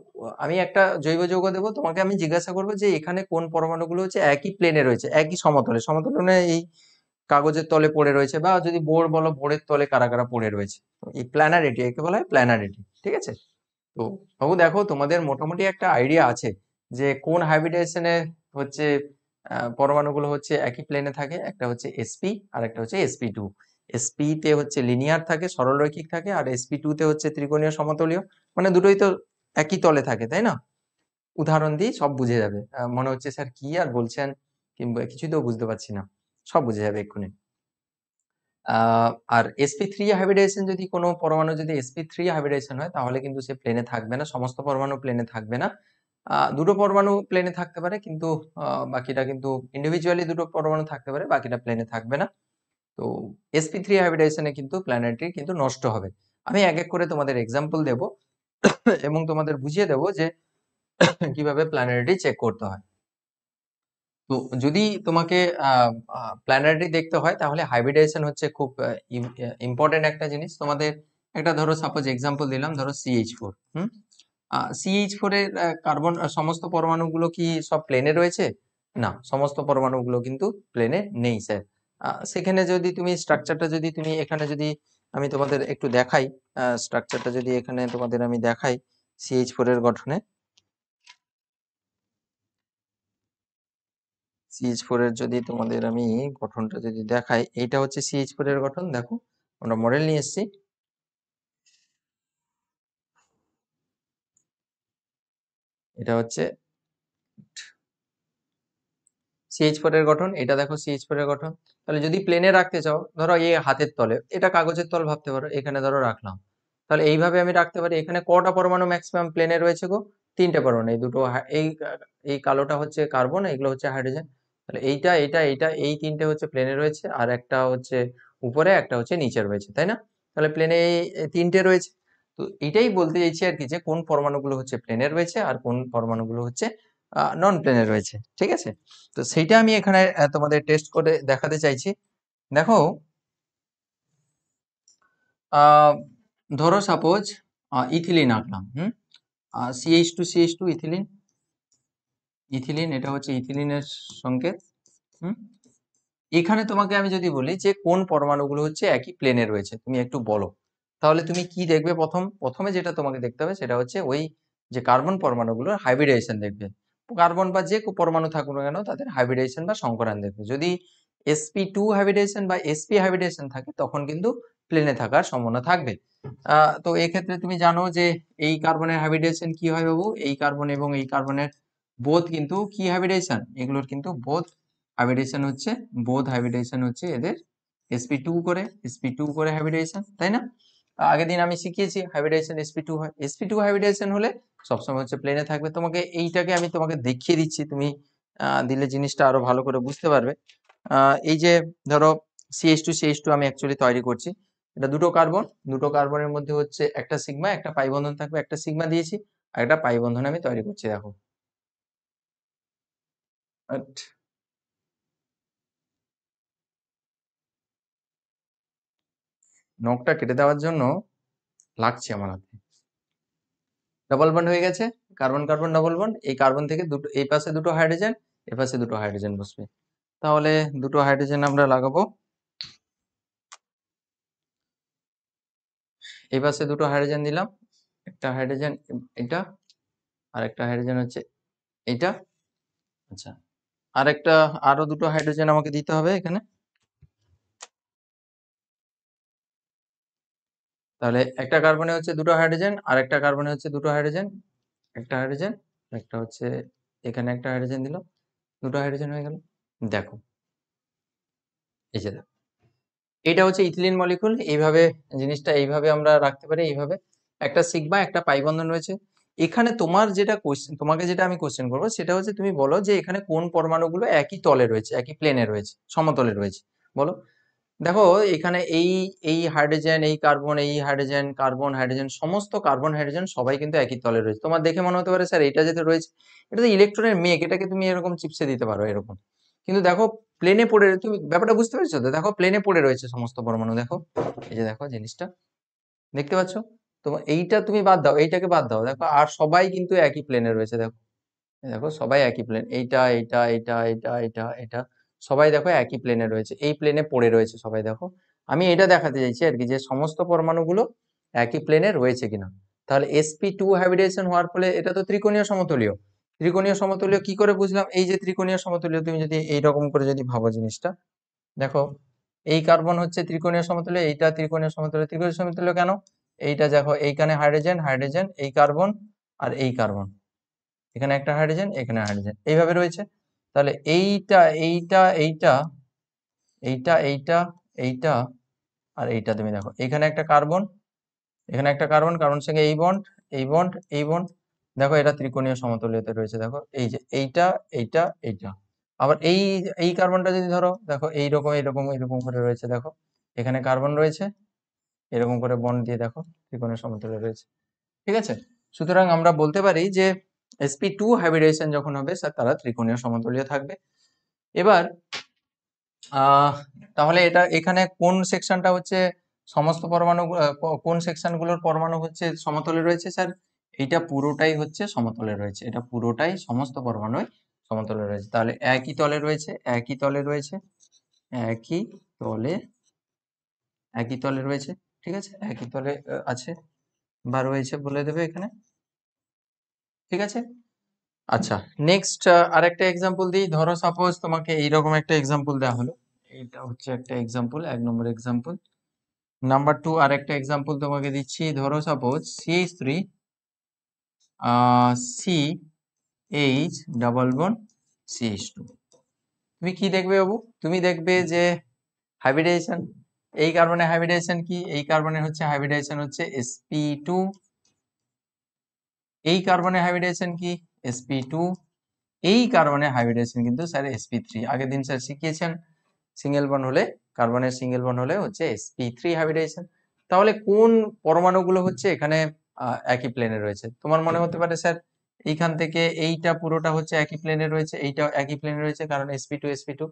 আমি একটা জৈব যৌগ দেবো তোমাকে আমি জিজ্ঞাসা করবো যে এখানে কোন পরমাণুগুলো হচ্ছে একই প্লেনে রয়েছে একই সমতলে সমতলে মানে এই কাগজের তলে পড়ে রয়েছে বা যদি বোর বলো বোরের তলে কারা কারা পড়ে রয়েছে এই প্ল্যানারিটি একে বলা হয় প্ল্যানারিটি ঠিক আছে তো বাবু দেখো তোমাদের মোটামুটি একটা আইডিয়া আছে যে কোন হাইব্রিডেশনে হচ্ছে পরমাণুগুলো হচ্ছে একই প্লেনে থাকে একটা হচ্ছে এসপি আর একটা হচ্ছে এসপি টু এসপি তে হচ্ছে লিনিয়ার থাকে সরলরৈখিক থাকে আর এসপি টু তে হচ্ছে ত্রিকোণীয় সমতলীয় মানে দুটোই তো একই তলে থাকে তাই না উদাহরণ দিয়ে সব বুঝে যাবে মনে হচ্ছে স্যার কি আর বলছেন কিংবা কিছুই তো বুঝতে পারছি না সব বুঝে যাবে এক্ষুনি আর এসপি থ্রি হাইব্রিডাইশন যদি কোনো পরমাণু যদি এসপি থ্রি হাইব্রিডাইশন হয় তাহলে কিন্তু সে প্লেনে থাকবে না সমস্ত পরমাণু প্লেনে থাকবে না দুটো পরমাণু প্লেনে থাকতে পারে কিন্তু বাকিটা কিন্তু ইন্ডিভিজুয়ালি দুটো পরমাণু থাকতে পারে বাকিটা প্লেনে থাকবে না তো এসপি থ্রি হাইব্রিডাইশনে কিন্তু প্ল্যানেটটি কিন্তু নষ্ট হবে আমি এক এক করে তোমাদের এক্সাম্পল দেব এবং তোমাদের বুঝিয়ে দেব যে কিভাবে প্ল্যানেটটি চেক করতে হয় তো যদি তোমাকে প্ল্যানেটটি দেখতে হয় তাহলে হাইব্রিডাইশন হচ্ছে খুব ইম্পর্টেন্ট একটা জিনিস তোমাদের একটা ধরো সাপোজ এক্সাম্পল দিলাম ধরো CH four hmm CH four এর কার্বন সমস্ত পরমাণুগুলো কি সব প্লেনে রয়েছে না সমস্ত পরমাণুগুলো কিন্তু প্লেনে নেই স্যার সেখানে যদি তুমি স্ট্রাকচারটা যদি তুমি এখানে যদি আমি তোমাদের একটু দেখাই স্ট্রাকচারটা যদি এখানে তোমাদের আমি দেখাই সিএইচ ফোর এর গঠনে সিএইচ ফোর এর যদি তোমাদের আমি গঠনটা যদি দেখাই এইটা হচ্ছে সিএইচ ফোর এর গঠন দেখো আমরা মডেল নিয়ে এসেছি এটা হচ্ছে সিএইচ ফোরের গঠন এটা দেখো সিএইচ ফোরের গঠন তাহলে যদি প্লেনে রাখতে চাও ধরো এই হাতের তলে এটা কাগজের তল ভাবতে পারো এখানে ধরো রাখলাম তাহলে এইভাবে আমি রাখতে পারি এখানে কটা পরমাণু ম্যাক্সিমাম প্লেনে রয়েছে গো তিনটে পরমাণু এই দুটো এই এই কালোটা হচ্ছে কার্বন এগুলো হচ্ছে হাইড্রোজেন তাহলে এইটা এটা এইটা এই তিনটে হচ্ছে প্লেনে রয়েছে আর একটা হচ্ছে উপরে একটা হচ্ছে নিচে রয়েছে তাই না তাহলে প্লেনে এই তিনটে রয়েছে তো এটাই বলতে চাইছি আর কি যে কোন পরমাণুগুলো হচ্ছে প্লেনে রয়েছে আর কোন পরমাণুগুলো হচ্ছে নন প্লেনে রয়েছে ঠিক আছে তো সেইটা আমি এখানে তোমাদের টেস্ট করে দেখাতে চাইছি দেখো ধরো সাপোজ ইথিলিন আঁকলাম hmm CH two CH two ethylene ethylene এটা হচ্ছে ইথিলিনের সংকেত হুম এখানে তোমাকে আমি যদি বলি যে কোন পরমাণুগুলো হচ্ছে একই প্লেনে রয়েছে তুমি একটু বলো তাহলে তুমি কি দেখবে প্রথম প্রথমে যেটা তোমাকে দেখতে হবে সেটা হচ্ছে ওই যে কার্বন পরমাণুগুলোর হাইব্রিডাইশন দেখবে কার্বন বা যে পরমাণু থাকুক না কেন তাদের হাইব্রিডাইশন বা সংকরণ দেখবে যদি এসপি টু হাইব্রিডাইশন বা এসপি হাইব্রিডাইশন থাকে তখন কিন্তু প্লেনে থাকার সম্ভাবনা থাকবে তো এক্ষেত্রে তুমি জানো যে এই কার্বনের হাইব্রিডাইশন কি হয় বাবু এই কার্বন এবং এই কার্বনের বোধ কিন্তু কি হাইব্রিডাইশন এগুলোর কিন্তু বোধ হাইব্রিডাইশন হচ্ছে বোধ হাইব্রিডাইশন হচ্ছে এদের এসপি টু করে এসপি টু করে হাইব্রিডাইশন তাই না আগের দিন আমি শিখিয়েছি হাইব্রিডাইজেশন এসপি টু হয় এসপি টু হাইব্রিডাইজেশন হলে সবসময় হচ্ছে প্লেনে থাকবে তোমাকে এইটাকে আমি তোমাকে দেখিয়ে দিচ্ছি তুমি দিলে জিনিসটা আরো ভালো করে বুঝতে পারবে এই যে ধরো সিএস টু সিএস টু আমি অ্যাকচুয়ালি তৈরি করছি এটা দুটো কার্বন দুটো কার্বনের মধ্যে হচ্ছে একটা সিগমা একটা পাই বন্ধন থাকবে একটা সিগমা দিয়েছি আর একটা পাই বন্ধন আমি তৈরি করছি দেখো নখটা কেটে দেওয়ার জন্য লাগছে আমার হাতে ডবল বন্ড হয়ে গেছে কার্বন কার্বন ডবল বন্ড এই কার্বন থেকে দুটো এই পাশে দুটো হাইড্রোজেন এ পাশে দুটো হাইড্রোজেন বসবে তাহলে দুটো হাইড্রোজেন আমরা লাগাবো এই পাশে দুটো হাইড্রোজেন দিলাম একটা হাইড্রোজেন এটা আর একটা হাইড্রোজেন হচ্ছে এটা আচ্ছা আর একটা আরো দুটো হাইড্রোজেন আমাকে দিতে হবে এখানে তাহলে একটা কার্বনে হচ্ছে দুটো হাইড্রোজেন আর একটা কার্বনে হচ্ছে দুটো হাইড্রোজেন একটা হাইড্রোজেন একটা হচ্ছে এখানে একটা হাইড্রোজেন দিল দুটো হাইড্রোজেন হয়ে গেল দেখো এই যে দেখো এটা হচ্ছে ইথিলিন মলিকুল এইভাবে জিনিসটা এইভাবে আমরা রাখতে পারি এইভাবে একটা সিগমা একটা পাই বন্ধন রয়েছে এখানে তোমার যেটা কোশ্চেন তোমাকে যেটা আমি কোশ্চেন করবো সেটা হচ্ছে তুমি বলো যে এখানে কোন পরমাণুগুলো একই তলে রয়েছে একই প্লেনে রয়েছে সমতলে রয়েছে বলো দেখো এখানে এই এই হাইড্রোজেন এই কার্বন এই হাইড্রোজেন কার্বন হাইড্রোজেন সমস্ত কার্বন হাইড্রোজেন সবাই কিন্তু একই তলে রয়েছে তোমার দেখে মনে হতে পারে স্যার এটা যেটা রয়েছে এটা তো ইলেকট্রনের মেঘ এটাকে তুমি এরকম চিপসে দিতে পারো এরকম কিন্তু দেখো প্লেনে পড়ে তুমি ব্যাপারটা বুঝতে পেরেছো তো দেখো প্লেনে পড়ে রয়েছে সমস্ত পরমাণু দেখো এই যে দেখো জিনিসটা দেখতে পাচ্ছ তো এইটা তুমি বাদ দাও এইটাকে বাদ দাও দেখো আর সবাই কিন্তু একই প্লেনে রয়েছে দেখো দেখো সবাই একই প্লেন এইটা এইটা এইটা এইটা এইটা এটা সবাই দেখো একই প্লেনে রয়েছে এই প্লেনে পড়ে রয়েছে সবাই দেখো আমি এটা দেখাতে চাইছি আর কি যে সমস্ত পরমাণুগুলো একই প্লেনে রয়েছে কিনা তাহলে এসপি টু হ্যাবিটেশন হওয়ার ফলে এটা তো ত্রিকোণীয় সমতলীয় ত্রিকোণীয় সমতলীয় কি করে বুঝলাম এই যে ত্রিকোণীয় সমতলীয় তুমি যদি এইরকম করে যদি ভাবো জিনিসটা দেখো এই কার্বন হচ্ছে ত্রিকোণীয় সমতলীয় এইটা ত্রিকোণীয় সমতলীয় ত্রিকোণীয় সমতলীয় কেন এইটা দেখো এইখানে হাইড্রোজেন হাইড্রোজেন এই কার্বন আর এই কার্বন এখানে একটা হাইড্রোজেন এখানে হাইড্রোজেন এইভাবে রয়েছে তাহলে এইটা এইটা এইটা এইটা এইটা এইটা আর এইটা তুমি দেখো এখানে একটা কার্বন এখানে একটা কার্বন কার্বন সঙ্গে এই বন্ড এই বন্ড এই বন্ড দেখো এটা ত্রিকোণীয় সমতলীয়তে রয়েছে দেখো এই যে এইটা এইটা এইটা আবার এই এই কার্বনটা যদি ধরো দেখো এইরকম এইরকম এইরকম করে রয়েছে দেখো এখানে কার্বন রয়েছে এরকম করে বন্ড দিয়ে দেখো ত্রিকোণের সমতলে রয়েছে ঠিক আছে সুতরাং আমরা বলতে পারি যে এসপি টু হাইব্রিডাইজেশন যখন হবে স্যার তারা ত্রিকোণীয় সমতলীয় থাকবে এবার তাহলে এটা এখানে কোন সেকশনটা হচ্ছে সমস্ত পরমাণু কোন সেকশনগুলোর পরমাণু হচ্ছে সমতলে রয়েছে স্যার এটা পুরোটাই হচ্ছে সমতলে রয়েছে এটা পুরোটাই সমস্ত পরমাণুই সমতলে রয়েছে তাহলে একই তলে রয়েছে একই তলে রয়েছে একই তলে একই তলে রয়েছে ঠিক আছে একই তলে আছে বা রয়েছে বলে দেবে এখানে ঠিক আছে আচ্ছা নেক্সট আরেকটা এক্সাম্পল দিই ধরো সাপোজ তোমাকে এইরকম একটা এক্সাম্পল দেওয়া হলো এটা হচ্ছে একটা এক্সাম্পল এক নম্বর এক্সাম্পল নাম্বার টু আরেকটা এক্সাম্পল তোমাকে দিচ্ছি ধরো suppose C H three C H double bond C H two তুমি কি দেখবে বাবু তুমি দেখবে যে হাইব্রিডাইজেশন এই কার্বনের হাইব্রিডাইজেশন কি এই কার্বনের হচ্ছে হাইব্রিডাইজেশন হচ্ছে এসপি টু এই কার্বনের হাইব্রিডাইজেশন কি এসপি টু এই কার্বনের হাইব্রিডাইজেশন কিন্তু স্যার এসপি থ্রি আগের দিন স্যার শিখিয়েছেন সিঙ্গেল বন হলে কার্বনের সিঙ্গেল বন হলে হচ্ছে sp3 থ্রি তাহলে কোন পরমাণুগুলো হচ্ছে এখানে একই প্লেনে রয়েছে তোমার মনে হতে পারে স্যার এইখান থেকে এইটা পুরোটা হচ্ছে একই প্লেনে রয়েছে এইটা একই প্লেনে রয়েছে কারণ এসপি টু টু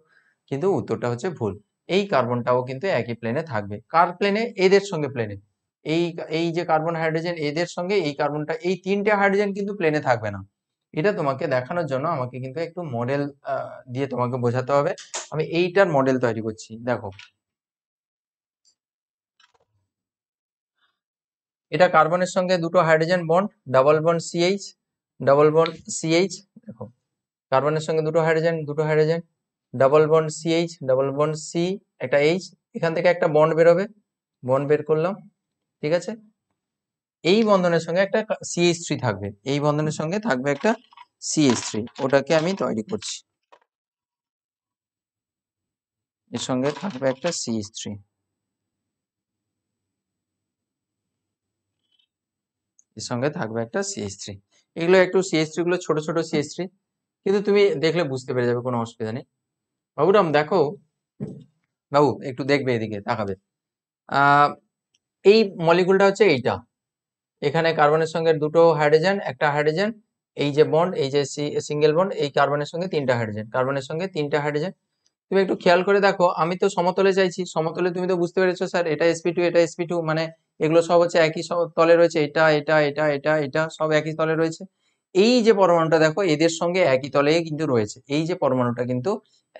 কিন্তু উত্তরটা হচ্ছে ভুল এই কার্বনটাও কিন্তু একই প্লেনে থাকবে কার প্লেনে এদের সঙ্গে প্লেনে এই এই যে কার্বন হাইড্রোজেন এদের সঙ্গে এই কার্বনটা এই তিনটে হাইড্রোজেন কিন্তু প্লেনে থাকবে না এটা তোমাকে দেখানোর জন্য আমাকে কিন্তু একটু মডেল দিয়ে তোমাকে বোঝাতে হবে আমি এইটার মডেল তৈরি করছি দেখো এটা কার্বনের সঙ্গে দুটো hydrogen bond double bond CH double bond CH দেখো কার্বনের সঙ্গে দুটো হাইড্রোজেন দুটো hydrogen double bond CH double bond C একটা এইচ এখান থেকে একটা বন্ড বেরোবে বন্ড বের করলাম ঠিক আছে এই বন্ধনের সঙ্গে একটা সিএইচ থ্রি থাকবে এই বন্ধনের সঙ্গে থাকবে একটা সিএইচ থ্রি ওটাকে আমি তৈরি করছি এর সঙ্গে থাকবে একটা সিএইচ থ্রি এর সঙ্গে থাকবে একটা সিএইচ থ্রি এগুলো একটু সিএইচ থ্রি গুলো ছোট ছোট সিএইচ থ্রি কিন্তু তুমি দেখলে বুঝতে পেরে যাবে কোনো অসুবিধা নেই বাবুরাম দেখো বাবু একটু দেখবে এদিকে তাকাবে আহ এই মলিকুলটা হচ্ছে এইটা এখানে কার্বনের সঙ্গে দুটো হাইড্রোজেন একটা হাইড্রোজেন এই যে বন্ড এই যে সিঙ্গেল বন্ড এই কার্বনের সঙ্গে তিনটা হাইড্রোজেন কার্বনের সঙ্গে তিনটা হাইড্রোজেন তুমি একটু খেয়াল করে দেখো আমি তো সমতলে চাইছি সমতলে তুমি তো বুঝতে পেরেছো স্যার এটা এসপি টু এটা এসপি টু মানে এগুলো সব হচ্ছে একই তলে রয়েছে এটা এটা এটা এটা এটা সব একই তলে রয়েছে এই যে পরমাণুটা দেখো এদের সঙ্গে একই তলে কিন্তু রয়েছে এই যে পরমাণুটা কিন্তু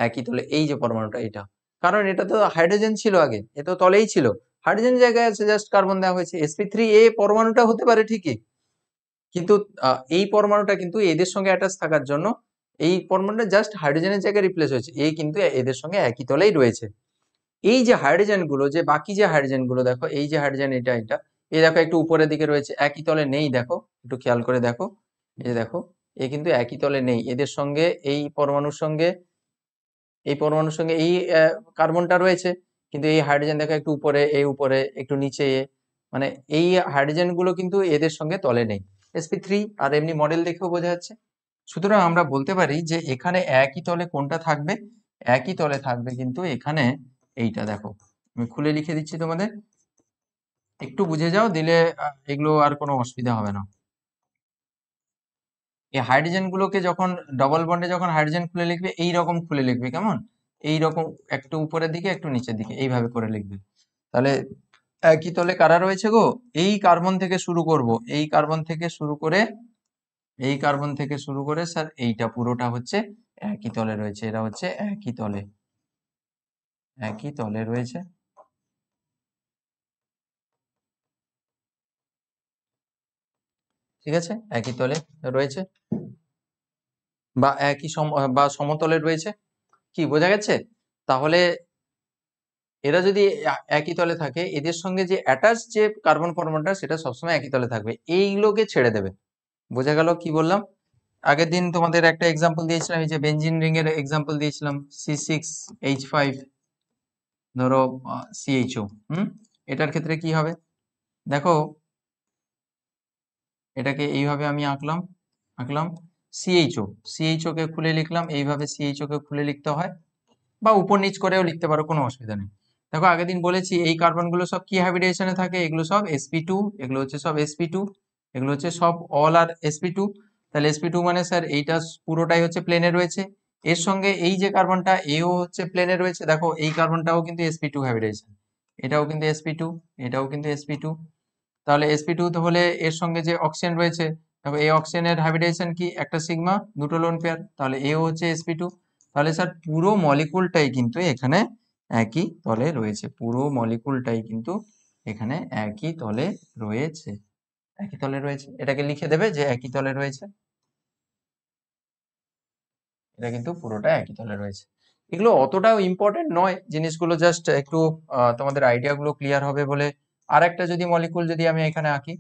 একই তলে এই যে পরমাণুটা এটা কারণ এটা তো হাইড্রোজেন ছিল আগে এ তো তলেই ছিল হাইড্রোজেন জায়গায় আছে জাস্ট কার্বন দেওয়া হয়েছে এসপি থ্রি এ পরমাণুটা হতে পারে ঠিকই কিন্তু এই পরমাণুটা কিন্তু এদের সঙ্গে অ্যাটাচ থাকার জন্য এই পরমাণুটা জাস্ট হাইড্রোজেনের জায়গায় রিপ্লেস হয়েছে এ কিন্তু এদের সঙ্গে একই তলেই রয়েছে এই যে হাইড্রোজেনগুলো যে বাকি যে হাইড্রোজেনগুলো দেখো এই যে হাইড্রোজেন এটা এটা এ দেখো একটু উপরের দিকে রয়েছে একই তলে নেই দেখো একটু খেয়াল করে দেখো এই যে দেখো এ কিন্তু একই তলে নেই এদের সঙ্গে এই পরমাণুর সঙ্গে এই পরমাণুর সঙ্গে এই কার্বনটা রয়েছে কিন্তু এই হাইড্রোজেন দেখো একটু উপরে এই উপরে একটু নিচে মানে এই হাইড্রোজেনগুলো কিন্তু এদের সঙ্গে তলে নেই এসপি থ্রি আর এমনি মডেল দেখেও বোঝা যাচ্ছে সুতরাং আমরা বলতে পারি যে এখানে একই তলে কোনটা থাকবে একই তলে থাকবে কিন্তু এখানে এইটা দেখো আমি খুলে লিখে দিচ্ছি তোমাদের একটু বুঝে যাও দিলে এগুলো আর কোনো অসুবিধা হবে না এই হাইড্রোজেনগুলোকে যখন ডবল বন্ডে যখন হাইড্রোজেন খুলে লিখবে এই রকম খুলে লিখবে কেমন এইরকম একটু উপরের দিকে একটু নিচের দিকে এইভাবে করে লিখবে তাহলে একই তলে কারা রয়েছে গো এই কার্বন থেকে শুরু করব এই কার্বন থেকে শুরু করে এই কার্বন থেকে শুরু করে স্যার এইটা পুরোটা হচ্ছে একই তলে রয়েছে এরা হচ্ছে একই তলে একই তলে রয়েছে ঠিক আছে একই তলে রয়েছে বা একই সম বা সমতলে রয়েছে কি বোঝা গেছে তাহলে এরা যদি একই তলে থাকে এদের সঙ্গে যে অ্যাটাচ যে কার্বন পরমাণুটা সেটা সবসময় একই তলে থাকবে এইগুলোকে ছেড়ে দেবে বোঝা গেল কি বললাম আগের দিন তোমাদের একটা এক্সাম্পল দিয়েছিলাম এই যে বেঞ্জিন রিং এর এক্সাম্পল দিয়েছিলাম সি সিক্স এইচ ফাইভ ধরো সিএইচও হুম এটার ক্ষেত্রে কি হবে দেখো এটাকে এইভাবে আমি আঁকলাম আঁকলাম সিএইচও কে খুলে লিখলাম এইভাবে কে খুলে লিখতে হয় বা উপর নিচ করেও লিখতে পারো কোনো অসুবিধা নেই দেখো আগের দিন বলেছি এই কার্বনগুলো সব কি হ্যাবিটেশনে থাকে এগুলো সব এসপি টু এগুলো হচ্ছে সব এসপি টু এগুলো হচ্ছে সব অল আর এসপি টু তাহলে এসপি টু মানে স্যার এইটা পুরোটাই হচ্ছে প্লেনে রয়েছে এর সঙ্গে এই যে কার্বনটা এও হচ্ছে প্লেনে রয়েছে দেখো এই কার্বনটাও কিন্তু এসপি টু হ্যাবিটেশন এটাও কিন্তু এসপি টু এটাও কিন্তু এসপি টু তাহলে এসপি টু হলে এর সঙ্গে যে অক্সিজেন রয়েছে দেখো এই অক্সিজেনের হাইব্রিডাইজেশন কি একটা সিগমা দুটো লোন পেয়ার তাহলে এও হচ্ছে এসপি টু তাহলে স্যার পুরো মলিকুলটাই কিন্তু এখানে একই তলে রয়েছে পুরো মলিকুলটাই কিন্তু এখানে একই তলে রয়েছে একই তলে রয়েছে এটাকে লিখে দেবে যে একই তলে রয়েছে এটা কিন্তু পুরোটা একই তলে রয়েছে এগুলো অতটাও ইম্পর্টেন্ট নয় জিনিসগুলো জাস্ট একটু তোমাদের আইডিয়াগুলো ক্লিয়ার হবে বলে আর একটা যদি মলিকুল যদি আমি এখানে আঁকি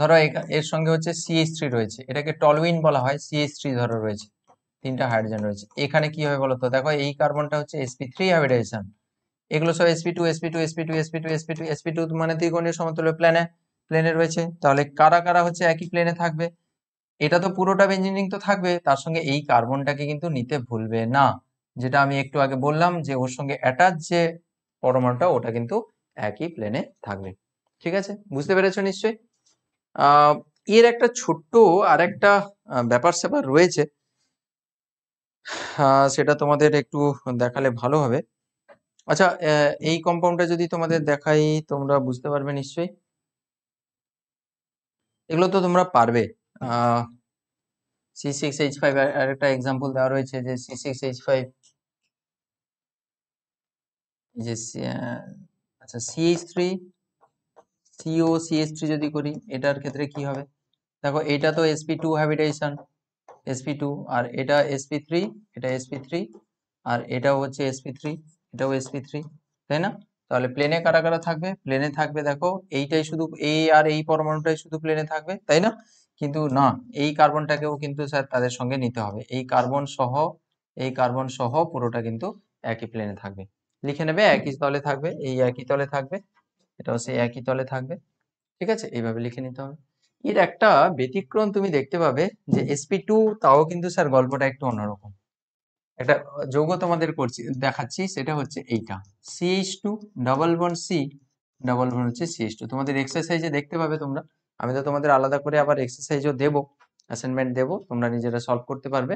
ধরো এর সঙ্গে হচ্ছে সিএইচ থ্রি রয়েছে এটাকে টলউইন বলা হয় সিএইচ থ্রি ধরো রয়েছে তিনটা হাইড্রোজেন রয়েছে এখানে কি হবে বলতো দেখো এই কার্বনটা হচ্ছে এসপি থ্রি হাইড্রেশন এগুলো সব SP two SP two SP two SP two SP two SP two মানে ত্রিকোণীয় সমতুল্য প্লেনে প্লেনে রয়েছে তাহলে কারা কারা হচ্ছে একই প্লেনে থাকবে এটা তো পুরোটা বেঞ্জিন তো থাকবে তার সঙ্গে এই কার্বনটাকে কিন্তু নিতে ভুলবে না যেটা আমি একটু আগে বললাম যে ওর সঙ্গে অ্যাটাচ যে পরমাণুটা ওটা কিন্তু একই প্লেনে থাকবে ঠিক আছে বুঝতে পেরেছো নিশ্চয়ই এর একটা ছোট্ট আর একটা ব্যাপার স্যাপার রয়েছে সেটা তোমাদের একটু দেখালে ভালো হবে আচ্ছা এই কম্পাউন্ডটা যদি তোমাদের দেখাই তোমরা বুঝতে পারবে নিশ্চয়ই এগুলো তো তোমরা পারবে সি সিক্স এইচ ফাইভ আর একটা এক্সাম্পল দেওয়া রয়েছে যে সি সিক্স এইচ ফাইভ যে আচ্ছা C H three CO CS three যদি করি এটার ক্ষেত্রে কি হবে দেখো এটা তো SP two habitation SP two আর এটা এসপি থ্রি এটা এসপি থ্রি আর এটাও হচ্ছে এসপি থ্রি এটাও এসপি থ্রি তাই না তাহলে প্লেনে কারা কারা থাকবে প্লেনে থাকবে দেখো এইটাই শুধু এই আর এই পরমাণুটাই শুধু প্লেনে থাকবে তাই না কিন্তু না এই কার্বনটাকেও কিন্তু স্যার তাদের সঙ্গে নিতে হবে এই কার্বন সহ এই কার্বন সহ পুরোটা কিন্তু একই প্লেনে থাকবে লিখে নেবে একই তলে থাকবে এই একই তলে থাকবে এটা সেই একই তলে থাকবে ঠিক আছে এইভাবে লিখে নিতে হবে এর একটা ব্যতিক্রম তুমি দেখতে পাবে যে এসপি টু তাও কিন্তু স্যার গল্পটা একটু অন্যরকম একটা যৌগ তোমাদের করছি দেখাচ্ছি সেটা হচ্ছে এইটা CH two double bond C double bond হচ্ছে সিএইচ টু তোমাদের এক্সারসাইজে দেখতে পাবে তোমরা আমি তো তোমাদের আলাদা করে আবার এক্সারসাইজও দেবো অ্যাসাইনমেন্ট দেবো তোমরা নিজেরা সলভ করতে পারবে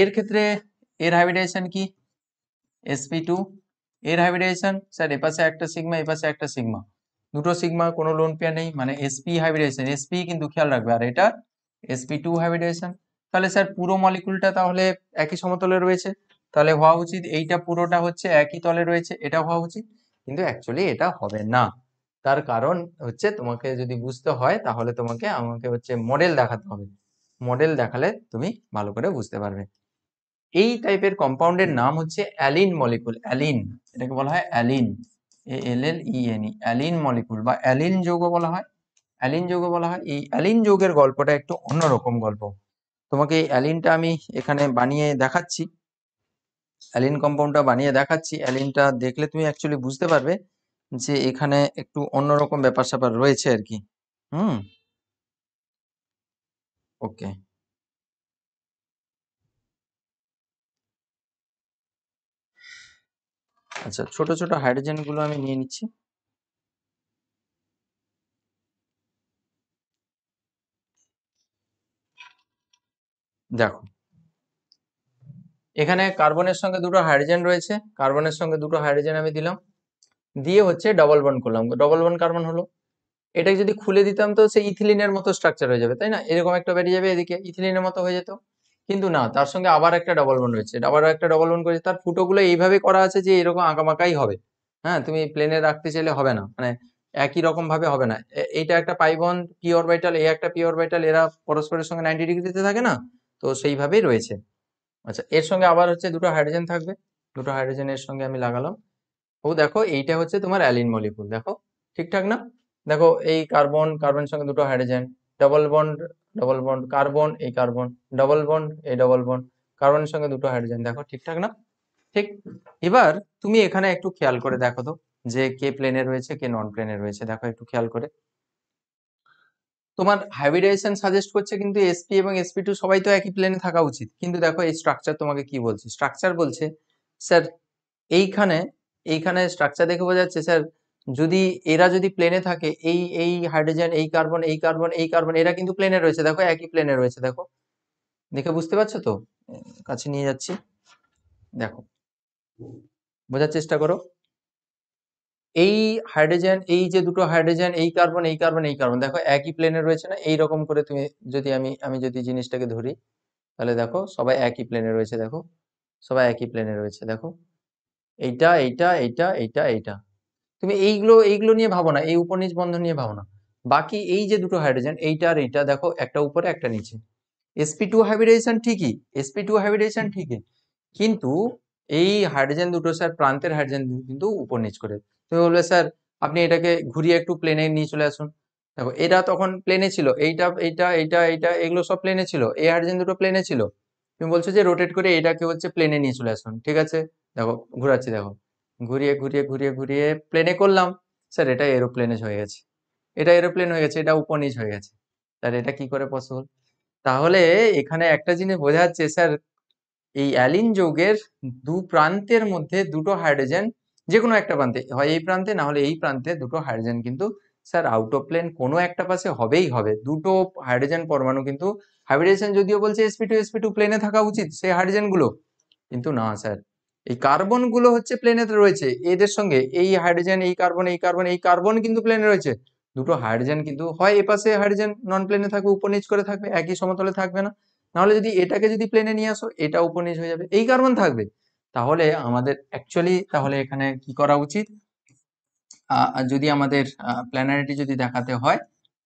এর ক্ষেত্রে এর হাইব্রিডাইজেশন কি এসপি টু এর হাইব্রিডাইজেশন স্যার এপাশে একটা সিগমা এপাশে একটা সিগমা দুটো সিগমা কোনো লোন পেয়ার নেই মানে এসপি হাইব্রিডাইজেশন এসপি কিন্তু খেয়াল রাখবে আর এটা এসপি টু হাইব্রিডাইজেশন তাহলে স্যার পুরো মলিকুলটা তাহলে একই সমতলে রয়েছে তাহলে হওয়া উচিত এইটা পুরোটা হচ্ছে একই তলে রয়েছে এটা হওয়া উচিত কিন্তু অ্যাকচুয়ালি এটা হবে না তার কারণ হচ্ছে তোমাকে যদি বুঝতে হয় তাহলে তোমাকে আমাকে হচ্ছে মডেল দেখাতে হবে মডেল দেখালে তুমি ভালো করে বুঝতে পারবে এই টাইপের কম্পাউন্ডের নাম হচ্ছে অ্যালিন মলিকুল অ্যালিন এটাকে বলা হয় অ্যালিন এ এল এল ইএনই অ্যালিন মলিকুল বা অ্যালিন যৌগ বলা হয় অ্যালিন যৌগ বলা হয় এই অ্যালিন যৌগের গল্পটা একটু অন্যরকম গল্প তোমাকে এই অ্যালিনটা আমি এখানে বানিয়ে দেখাচ্ছি অ্যালিন কম্পাউন্ডটা বানিয়ে দেখাচ্ছি অ্যালিনটা দেখলে তুমি অ্যাকচুয়ালি বুঝতে পারবে যে এখানে একটু অন্যরকম ব্যাপার স্যাপার রয়েছে আর কি হুম ওকে আচ্ছা ছোট ছোট হাইড্রোজেনগুলো আমি নিয়ে নিচ্ছি দেখো এখানে কার্বনের সঙ্গে দুটো হাইড্রোজেন রয়েছে কার্বনের সঙ্গে দুটো হাইড্রোজেন আমি দিলাম দিয়ে হচ্ছে ডবল বন করলাম ডবল বন কার্বন হলো এটাকে যদি খুলে দিতাম তো সেই ইথিলিনের মতো স্ট্রাকচার হয়ে যাবে তাই না এরকম একটা বেরিয়ে যাবে এদিকে ইথিলিনের মতো হয়ে যেত কিন্তু না তার সঙ্গে আবার একটা ডবল বন রয়েছে আবার একটা ডবল বন করেছে তার ফুটোগুলো এইভাবে করা আছে যে এরকম আঁকামাকাই হবে হ্যাঁ তুমি প্লেনে রাখতে চাইলে হবে না মানে একই রকম ভাবে হবে না এইটা একটা পাইবন পিওর বাইটাল এ একটা পিওর বাইটাল এরা পরস্পরের সঙ্গে নাইনটি ডিগ্রিতে থাকে না তো সেইভাবেই রয়েছে আচ্ছা এর সঙ্গে আবার হচ্ছে দুটো হাইড্রোজেন থাকবে দুটো হাইড্রোজেনের সঙ্গে আমি লাগালাম ও দেখো এইটা হচ্ছে তোমার অ্যালিন মলিকুল দেখো ঠিকঠাক না দেখো এই কার্বন কার্বনের সঙ্গে দুটো hydrogen double bond double bond carbon এই কার্বন ডবল বন্ড এই ডবল বন্ড কার্বনের সঙ্গে দুটো হাইড্রোজেন দেখো ঠিকঠাক না ঠিক এবার তুমি এখানে একটু খেয়াল করে দেখো তো যে কে প্লেনে রয়েছে কে নন প্লেনে রয়েছে দেখো একটু খেয়াল করে তোমার হাইব্রিডাইজেশন সাজেস্ট করছে কিন্তু এসপি এবং এসপি টু সবাই তো একই প্লেনে থাকা উচিত কিন্তু দেখো এই স্ট্রাকচার তোমাকে কি বলছে স্ট্রাকচার বলছে স্যার এইখানে এইখানে স্ট্রাকচার দেখে বোঝা যাচ্ছে স্যার যদি এরা যদি প্লেনে থাকে এই এই হাইড্রোজেন এই কার্বন এই কার্বন এই কার্বন এরা কিন্তু প্লেনে রয়েছে দেখো একই প্লেনে রয়েছে দেখো দেখে বুঝতে পারছো তো কাছে নিয়ে যাচ্ছি দেখো বোঝার চেষ্টা করো এই হাইড্রোজেন এই যে দুটো হাইড্রোজেন এই কার্বন এই কার্বন এই কার্বন দেখো একই প্লেনে রয়েছে না এই রকম করে তুমি যদি আমি আমি যদি জিনিসটাকে ধরি তাহলে দেখো সবাই একই প্লেনে রয়েছে দেখো সবাই একই প্লেনে রয়েছে দেখো এইটা এইটা এইটা এইটা এইটা তুমি এইগুলো এইগুলো নিয়ে ভাবো না এই উপনিজ বন্ধন নিয়ে ভাবো না বাকি এই যে দুটো হাইড্রোজেন এইটা আর এইটা দেখো একটা উপরে একটা নিচে এসপি টু হাইব্রিডাইজেশন ঠিকই এসপি টু হাইব্রিডাইজেশন ঠিকই কিন্তু এই হাইড্রোজেন দুটো স্যার প্রান্তের হাইড্রোজেন কিন্তু উপর নিচ করে তুমি বলবে স্যার আপনি এটাকে ঘুরিয়ে একটু প্লেনে নিয়ে চলে আসুন দেখো এটা তখন প্লেনে ছিল এইটা এইটা এইটা এইটা এগুলো সব প্লেনে ছিল এই হাইড্রোজেন দুটো প্লেনে ছিল তুমি বলছো যে রোটেট করে এটাকে হচ্ছে প্লেনে নিয়ে চলে আসুন ঠিক আছে দেখো ঘুরাচ্ছি দেখো ঘুরিয়ে ঘুরিয়ে ঘুরিয়ে ঘুরিয়ে প্লেনে করলাম স্যার এটা এরোপ্লেনে হয়ে গেছে এটা এরোপ্লেন হয়ে গেছে এটা উপনিজ হয়ে গেছে স্যার এটা কি করে পসিবল তাহলে এখানে একটা জিনিস বোঝা যাচ্ছে স্যার এই অ্যালিন যোগের দু প্রান্তের মধ্যে দুটো হাইড্রোজেন যে কোনো একটা প্রান্তে হয় এই প্রান্তে না হলে এই প্রান্তে দুটো হাইড্রোজেন কিন্তু স্যার আউট অফ প্লেন কোনো একটা পাশে হবেই হবে দুটো হাইড্রোজেন পরমাণু কিন্তু হাইব্রিডেশন যদিও বলছে এসপি টু এসপি টু প্লেনে থাকা উচিত সেই হাইড্রোজেনগুলো কিন্তু না স্যার এই কার্বনগুলো হচ্ছে প্লেনেতে রয়েছে এদের সঙ্গে এই হাইড্রোজেন এই কার্বন এই কার্বন এই কার্বন কিন্তু প্লেনে রয়েছে দুটো হাইড্রোজেন কিন্তু হয় এপাশে হাইড্রোজেন নন প্লেনে থাকবে উপনিচ করে থাকবে একই সমতলে থাকবে না নাহলে যদি এটাকে যদি প্লেনে নিয়ে আসো এটা উপনিচ হয়ে যাবে এই কার্বন থাকবে তাহলে আমাদের অ্যাকচুয়ালি তাহলে এখানে কি করা উচিত যদি আমাদের প্ল্যানারিটি যদি দেখাতে হয়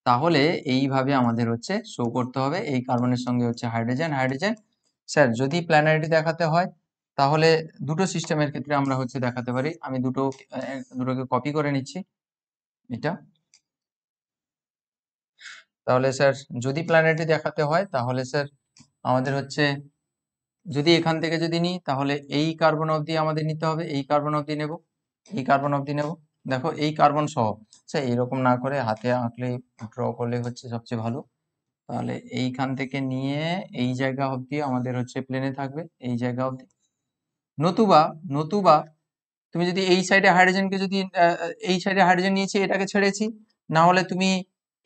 তাহলে এইভাবে আমাদের হচ্ছে শো করতে হবে এই কার্বনের সঙ্গে হচ্ছে হাইড্রোজেন হাইড্রোজেন স্যার যদি প্ল্যানারিটি দেখাতে হয় তাহলে দুটো সিস্টেমের ক্ষেত্রে আমরা হচ্ছে দেখাতে পারি আমি দুটো দুটোকে কপি করে নিচ্ছি এটা তাহলে স্যার যদি প্ল্যানেটে দেখাতে হয় তাহলে স্যার আমাদের হচ্ছে যদি এখান থেকে যদি নিই তাহলে এই কার্বন অবধি আমাদের নিতে হবে এই কার্বন অবধি নেব এই কার্বন অবধি নেব দেখো এই কার্বন সহ স্যার এরকম না করে হাতে আঁকলে ড্র করলে হচ্ছে সবচেয়ে ভালো তাহলে এইখান থেকে নিয়ে এই জায়গা অবধি আমাদের হচ্ছে প্লেনে থাকবে এই জায়গা অবধি নতুবা নতুবা তুমি যদি এই সাইডে হাইড্রোজেনকে যদি এই সাইডে হাইড্রোজেন নিয়েছি এটাকে ছেড়েছি না হলে তুমি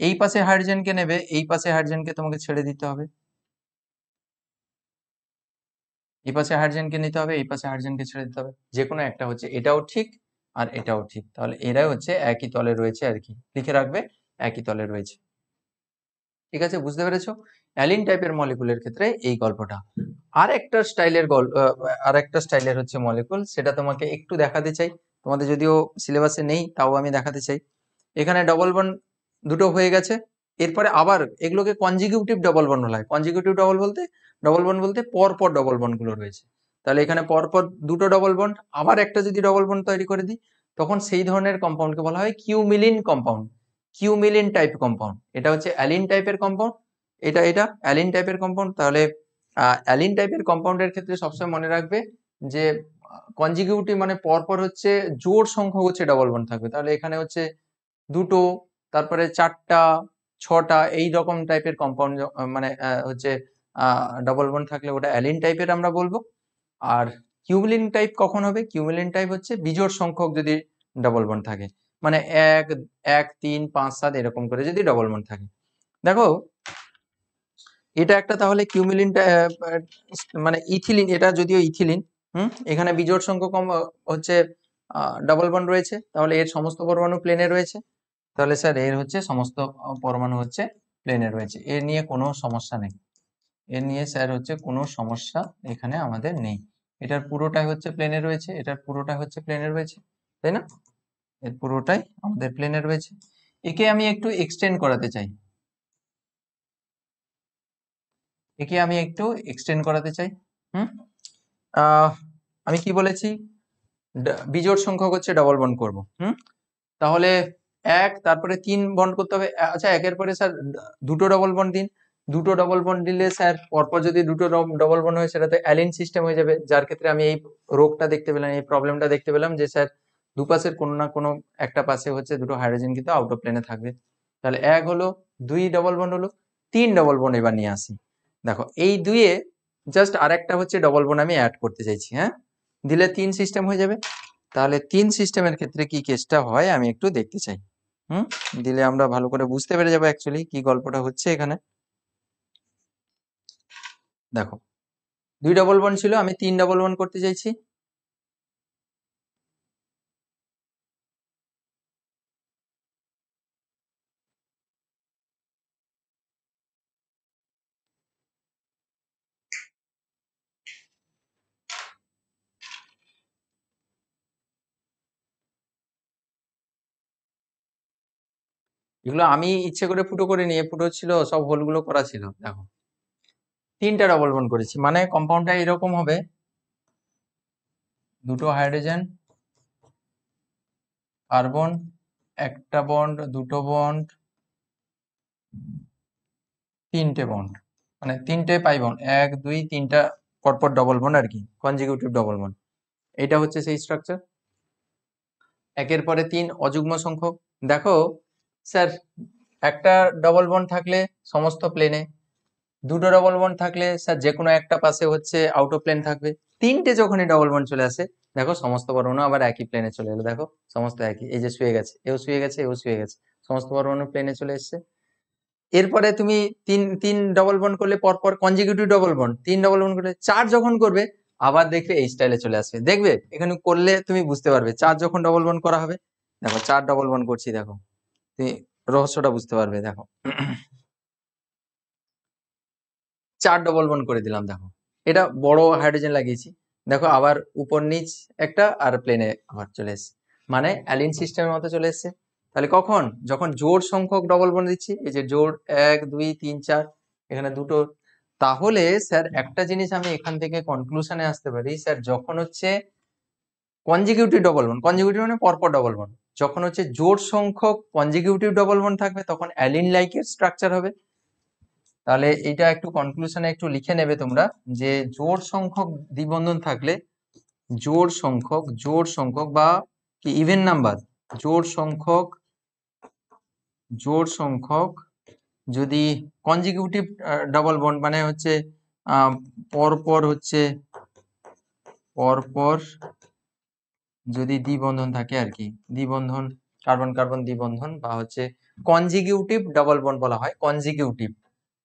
এই পাশে হাইড্রোজেনকে নেবে এই পাশে হাইড্রোজেনকে তোমাকে ছেড়ে দিতে হবে এই পাশে হাইড্রোজেনকে নিতে হবে এই পাশে হাইড্রোজেনকে ছেড়ে দিতে হবে যে কোনো একটা হচ্ছে এটাও ঠিক আর এটাও ঠিক তাহলে এরাই হচ্ছে একই তলে রয়েছে আর কি লিখে রাখবে একই তলে রয়েছে ঠিক আছে বুঝতে পেরেছো অ্যালিন টাইপের মলিকুলের ক্ষেত্রে এই গল্পটা আর একটা স্টাইলের গল্প আর একটা স্টাইলের হচ্ছে মলিকুল সেটা তোমাকে একটু দেখাতে চাই তোমাদের যদিও সিলেবাসে নেই তাও আমি দেখাতে চাই এখানে ডবল বন দুটো হয়ে গেছে এরপরে আবার এগুলোকে কনজিকিউটিভ ডবল বন বলা হয় কনজিকিউটিভ ডবল বলতে ডবল বন বলতে পরপর ডবল বনগুলো রয়েছে তাহলে এখানে পরপর দুটো ডবল বন আবার একটা যদি ডবল বন তৈরি করে দিই তখন সেই ধরনের কম্পাউন্ডকে বলা হয় cumulene compound cumulene type compound এটা হচ্ছে অ্যালিন টাইপের কম্পাউন্ড এটা এটা অ্যালিন টাইপের কম্পাউন্ড তাহলে অ্যালিন টাইপের কম্পাউন্ডের ক্ষেত্রে সবসময় মনে রাখবে যে কনজিকিউটিভ মানে পরপর হচ্ছে জোর সংখ্যক হচ্ছে ডবল বন্ড থাকবে তাহলে এখানে হচ্ছে দুটো তারপরে চারটা ছটা এই রকম টাইপের কম্পাউন্ড মানে হচ্ছে ডবল বন্ড থাকলে ওটা অ্যালিন টাইপের আমরা বলবো আর কিউবলিন টাইপ কখন হবে কিউবলিন টাইপ হচ্ছে বিজোড় সংখ্যক যদি ডবল বন্ড থাকে মানে এক এক তিন পাঁচ সাত এরকম করে যদি ডবল বন্ড থাকে দেখো এটা একটা তাহলে কিউমিলিনটা মানে ইথিলিন এটা যদিও ইথিলিন হুম এখানে বিজোড় সংখ্যক হচ্ছে ডাবল বন্ড রয়েছে তাহলে এর সমস্ত পরমাণু প্লেনে রয়েছে তাহলে স্যার এর হচ্ছে সমস্ত পরমাণু হচ্ছে প্লেনে রয়েছে এর নিয়ে কোনো সমস্যা নেই এর নিয়ে স্যার হচ্ছে কোনো সমস্যা এখানে আমাদের নেই এটার পুরোটাই হচ্ছে প্লেনে রয়েছে এটার পুরোটা হচ্ছে প্লেনে রয়েছে তাই না এর পুরোটাই আমাদের প্লেনে রয়েছে একে আমি একটু এক্সটেন্ড করাতে চাই একে আমি একটু এক্সটেন্ড করাতে চাই হুম আমি কি বলেছি বিজোট সংখ্যক হচ্ছে ডবল বন্ড করব হুম তাহলে এক তারপরে তিন বন্ড করতে হবে আচ্ছা একের পরে স্যার দুটো ডবল বন্ড দিন দুটো ডবল বন্ড দিলে স্যার পরপর যদি দুটো ডবল বন্ড হয় সেটা তো অ্যালিন সিস্টেম হয়ে যাবে যার ক্ষেত্রে আমি এই রোগটা দেখতে পেলাম এই প্রবলেমটা দেখতে পেলাম যে স্যার দুপাশের কোনো না কোনো একটা পাশে হচ্ছে দুটো হাইড্রোজেন কিন্তু আউট অফ প্লেনে থাকবে তাহলে এক হলো দুই ডবল বন্ড হলো তিন ডবল বন্ড এবার নিয়ে আসি দেখো এই দুয়ে জাস্ট আর একটা হচ্ছে ডবল বোন আমি অ্যাড করতে চাইছি হ্যাঁ দিলে তিন সিস্টেম হয়ে যাবে তাহলে তিন সিস্টেমের ক্ষেত্রে কি কেসটা হয় আমি একটু দেখতে চাই হুম দিলে আমরা ভালো করে বুঝতে পেরে যাবো অ্যাকচুয়ালি কি গল্পটা হচ্ছে এখানে দেখো দুই ডবল বন ছিল আমি তিন ডবল বন করতে চাইছি এগুলো আমি ইচ্ছে করে ফুটো করে নিয়ে ফুটো ছিল সব হোলগুলো করা ছিল দেখো তিনটা ডবল বন্ড করেছি মানে কম্পাউন্ডটা এরকম হবে দুটো হাইড্রোজেন কার্বন একটা বন্ড দুটো বন্ড তিনটে বন্ড মানে তিনটে পাই বন্ড এক দুই তিনটা পরপর ডবল বন্ড আর কি কনজিকিউটিভ ডবল বন্ড এটা হচ্ছে সেই স্ট্রাকচার একের পরে তিন অযুগ্ম সংখ্যক দেখো স্যার একটা ডবল বন্ড থাকলে সমস্ত প্লেনে দুটো ডবল বন্ড থাকলে স্যার যে কোনো একটা পাশে হচ্ছে আউটো প্লেন থাকবে তিনটে যখনই ডবল বন্ড চলে আসে দেখো সমস্ত পরমাণু আবার একই প্লেনে চলে এলো দেখো সমস্ত একই এই যে শুয়ে গেছে এও শুয়ে গেছে এও শুয়ে গেছে সমস্ত পরমাণু প্লেনে চলে এসছে এরপরে তুমি তিন তিন ডবল বন্ড করলে পরপর কনজিকিউটিভ ডবল বন্ড তিন ডবল বন্ড করলে চার যখন করবে আবার দেখবে এই স্টাইলে চলে আসবে দেখবে এখানে করলে তুমি বুঝতে পারবে চার যখন ডবল বন্ড করা হবে দেখো চার ডবল বন্ড করছি দেখো তুমি রহস্যটা বুঝতে পারবে দেখো চার ডবল বন করে দিলাম দেখো এটা বড় হাইড্রোজেন লাগিয়েছি দেখো আবার উপর নিচ একটা আর প্লেনে আবার চলে এসছে মানে অ্যালিন সিস্টেমের মতো চলে এসছে তাহলে কখন যখন জোর সংখ্যক ডবল বন দিচ্ছি এই যে জোর এক দুই তিন চার এখানে দুটো তাহলে স্যার একটা জিনিস আমি এখান থেকে কনক্লুশনে আসতে পারি স্যার যখন হচ্ছে কনজিকিউটিভ ডবল বন কনজিকিউটিভ মানে পরপর ডবল বন যখন হচ্ছে জোর সংখ্যক কনজিকিউটিভ ডবল বন্ড থাকবে তখন অ্যালিন লাইকের স্ট্রাকচার হবে তাহলে এটা একটু কনক্লুশনে একটু লিখে নেবে তোমরা যে জোর সংখ্যক দ্বিবন্ধন থাকলে জোর সংখ্যক জোর সংখ্যক বা কি ইভেন নাম্বার জোর সংখ্যক জোর সংখ্যক যদি কনজিকিউটিভ ডবল বন্ড মানে হচ্ছে পরপর হচ্ছে পরপর যদি দ্বিবন্ধন থাকে আর কি দ্বিবন্ধন কার্বন কার্বন দ্বিবন্ধন বা হচ্ছে কনজিকিউটিভ ডাবল বন্ড বলা হয় কনজিকিউটিভ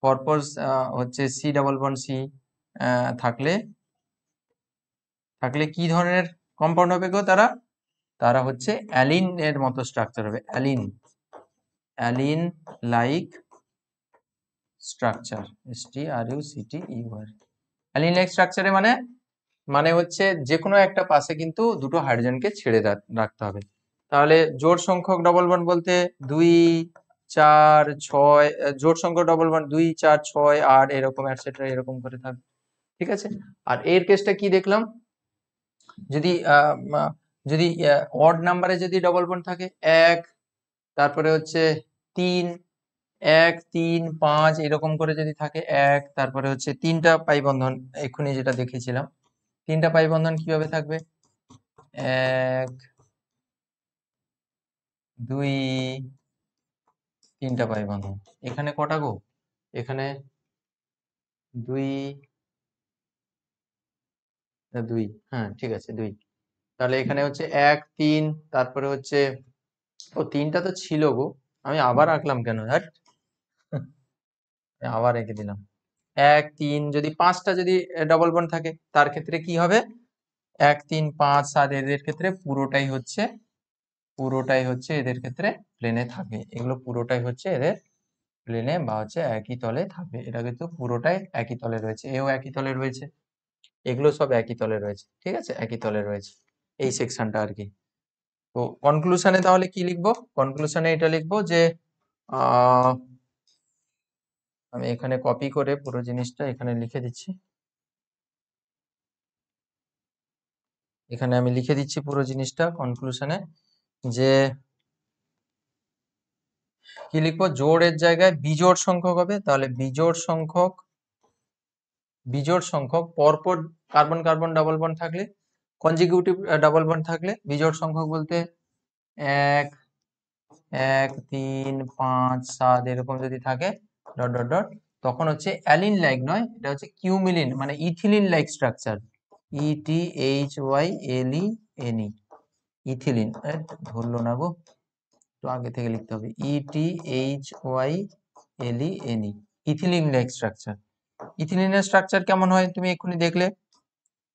পরপর হচ্ছে সি ডাবল বন্ড সি থাকলে থাকলে কি ধরনের কম্পাউন্ড হবে গো তারা তারা হচ্ছে অ্যালিন এর মতো স্ট্রাকচার হবে allene allene like structure S T R U C T U R allene like স্ট্রাকচারে মানে মানে হচ্ছে যে কোনো একটা পাশে কিন্তু দুটো হাইড্রোজেনকে ছেড়ে রাখতে হবে তাহলে জোট সংখ্যক ডবল বন্ড বলতে দুই চার ছয় জোট সংখ্যক ডবল ওয়ান দুই চার ছয় আট এরকম অ্যাটসেট্রা এরকম করে থাকবে ঠিক আছে আর এর কেসটা কি দেখলাম যদি যদি অড নাম্বারে যদি ডবল বন থাকে এক তারপরে হচ্ছে তিন এক তিন পাঁচ এরকম করে যদি থাকে এক তারপরে হচ্ছে তিনটা পাই বন্ধন এক্ষুনি যেটা দেখেছিলাম তিনটা পাই বন্ধন কিভাবে থাকবে এক দুই তিনটা পাই বন্ধন এখানে কটা গো এখানে দুই দুই হ্যাঁ ঠিক আছে দুই তাহলে এখানে হচ্ছে এক তিন তারপরে হচ্ছে ও তিনটা তো ছিল গো আমি আবার আঁকলাম কেন হ্যাট আবার এঁকে দিলাম এক তিন যদি পাঁচটা যদি ডবল বন্ড থাকে তার ক্ষেত্রে কি হবে এক তিন পাঁচ সাত এদের ক্ষেত্রে পুরোটাই হচ্ছে পুরোটাই হচ্ছে এদের ক্ষেত্রে প্লেনে থাকবে এগুলো পুরোটাই হচ্ছে এদের প্লেনে বা হচ্ছে একই তলে থাকবে এটা কিন্তু পুরোটাই একই তলে রয়েছে এও একই তলে রয়েছে এগুলো সব একই তলে রয়েছে ঠিক আছে একই তলে রয়েছে এই সেকশনটা আর কি তো কনক্লুশনে তাহলে কি লিখবো কনক্লুশনে এটা লিখবো যে আহ আমি এখানে কপি করে পুরো জিনিসটা এখানে লিখে দিচ্ছি এখানে আমি লিখে দিচ্ছি পুরো জিনিসটা কনক্লুশনে যে কি লিখবো জোড়ের জায়গায় বিজোড় সংখ্যক হবে তাহলে বিজোড় সংখ্যক বিজোড় সংখ্যক পরপর কার্বন কার্বন ডাবল বন্ড থাকলে কনজিকিউটিভ ডাবল বন্ড থাকলে বিজোড় সংখ্যক বলতে এক এক তিন পাঁচ সাত এরকম যদি থাকে ডট ডট ডট তখন হচ্ছে অ্যালিন লাইক নয় এটা হচ্ছে কিউমিলিন মানে ethylene like structure E T H Y L E N E ethylene ধরলো না গো তো আগে থেকে লিখতে হবে E T H Y L E N E ethylene like structure ইথিলিনের স্ট্রাকচার কেমন হয় তুমি এক্ষুনি দেখলে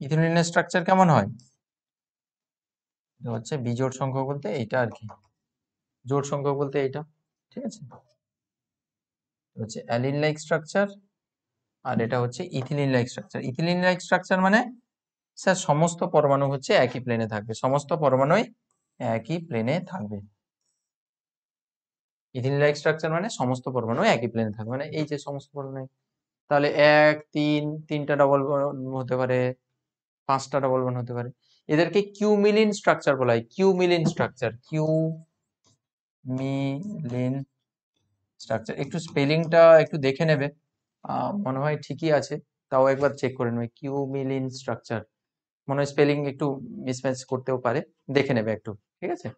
ইথিলিনের স্ট্রাকচার কেমন হয় হচ্ছে বিজোড় সংখ্যা বলতে এইটা আর কি জোড় সংখ্যা বলতে এইটা ঠিক আছে হচ্ছে অ্যালিন লাইক স্ট্রাকচার আর এটা হচ্ছে ethylene like structure ethylene like structure মানে স্যার সমস্ত পরমাণু হচ্ছে একই প্লেনে থাকবে সমস্ত পরমাণুই একই প্লেনে থাকবে ইথিলিন লাইক স্ট্রাকচার মানে সমস্ত পরমাণু একই প্লেনে থাকবে মানে এই যে সমস্ত পরমাণু তাহলে এক তিন তিনটা ডবল হতে পারে পাঁচটা ডবল বন হতে পারে এদেরকে কিউমিলিন স্ট্রাকচার বলা হয় cumulene structure cumulene structure একটু স্পেলিংটা একটু দেখে নেবে মনে হয় ঠিকই আছে তাও একবার চেক করে নেবে কিউ মিলিন স্ট্রাকচার মনে হয় স্পেলিং একটু মিসম্যাচ করতেও পারে দেখে নেবে একটু ঠিক আছে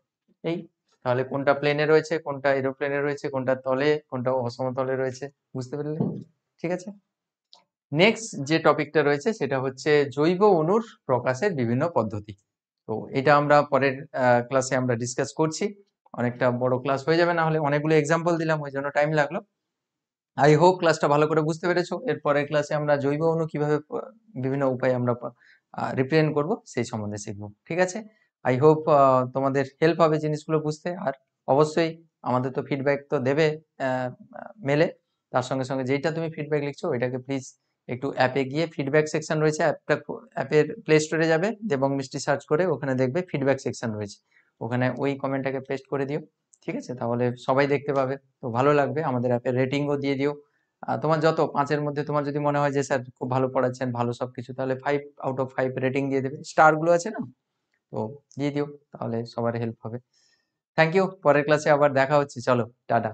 এই তাহলে কোনটা প্লেনে রয়েছে কোনটা এরোপ্লেনে রয়েছে কোনটা তলে কোনটা অসমতলে রয়েছে বুঝতে পারলে ঠিক আছে নেক্সট যে টপিকটা রয়েছে সেটা হচ্ছে জৈব অনুর প্রকাশের বিভিন্ন পদ্ধতি তো এটা আমরা পরের ক্লাসে আমরা ডিসকাস করছি অনেকটা বড় ক্লাস হয়ে যাবে না হলে অনেকগুলো এক্সাম্পল দিলাম ওই জন্য টাইম লাগলো আই হোপ ক্লাসটা ভালো করে বুঝতে পেরেছো এরপরের ক্লাসে আমরা জৈব অনু কিভাবে বিভিন্ন উপায়ে আমরা রিপ্রেজেন্ট করব সেই সম্বন্ধে শিখবো ঠিক আছে আই হোপ তোমাদের হেল্প হবে জিনিসগুলো বুঝতে আর অবশ্যই আমাদের তো ফিডব্যাক তো দেবে মেলে তার সঙ্গে সঙ্গে যেটা তুমি ফিডব্যাক লিখছো ওইটাকে প্লিজ একটু অ্যাপে গিয়ে ফিডব্যাক সেকশন রয়েছে অ্যাপটা অ্যাপের প্লে স্টোরে যাবে দেবং মিষ্টি সার্চ করে ওখানে দেখবে ফিডব্যাক সেকশন রয়েছে ওখানে ওই কমেন্টটাকে পেস্ট করে দিও ঠিক আছে তাহলে সবাই দেখতে পাবে তো ভালো লাগবে আমাদের অ্যাপে রেটিংও দিয়ে দিও তোমার যত পাঁচের মধ্যে তোমার যদি মনে হয় যে স্যার খুব ভালো পড়াচ্ছেন ভালো সব কিছু তাহলে five out of five rating দিয়ে দেবে স্টারগুলো আছে না তো দিয়ে দিও তাহলে সবার হেল্প হবে থ্যাংক ইউ পরের ক্লাসে আবার দেখা হচ্ছে চলো টাটা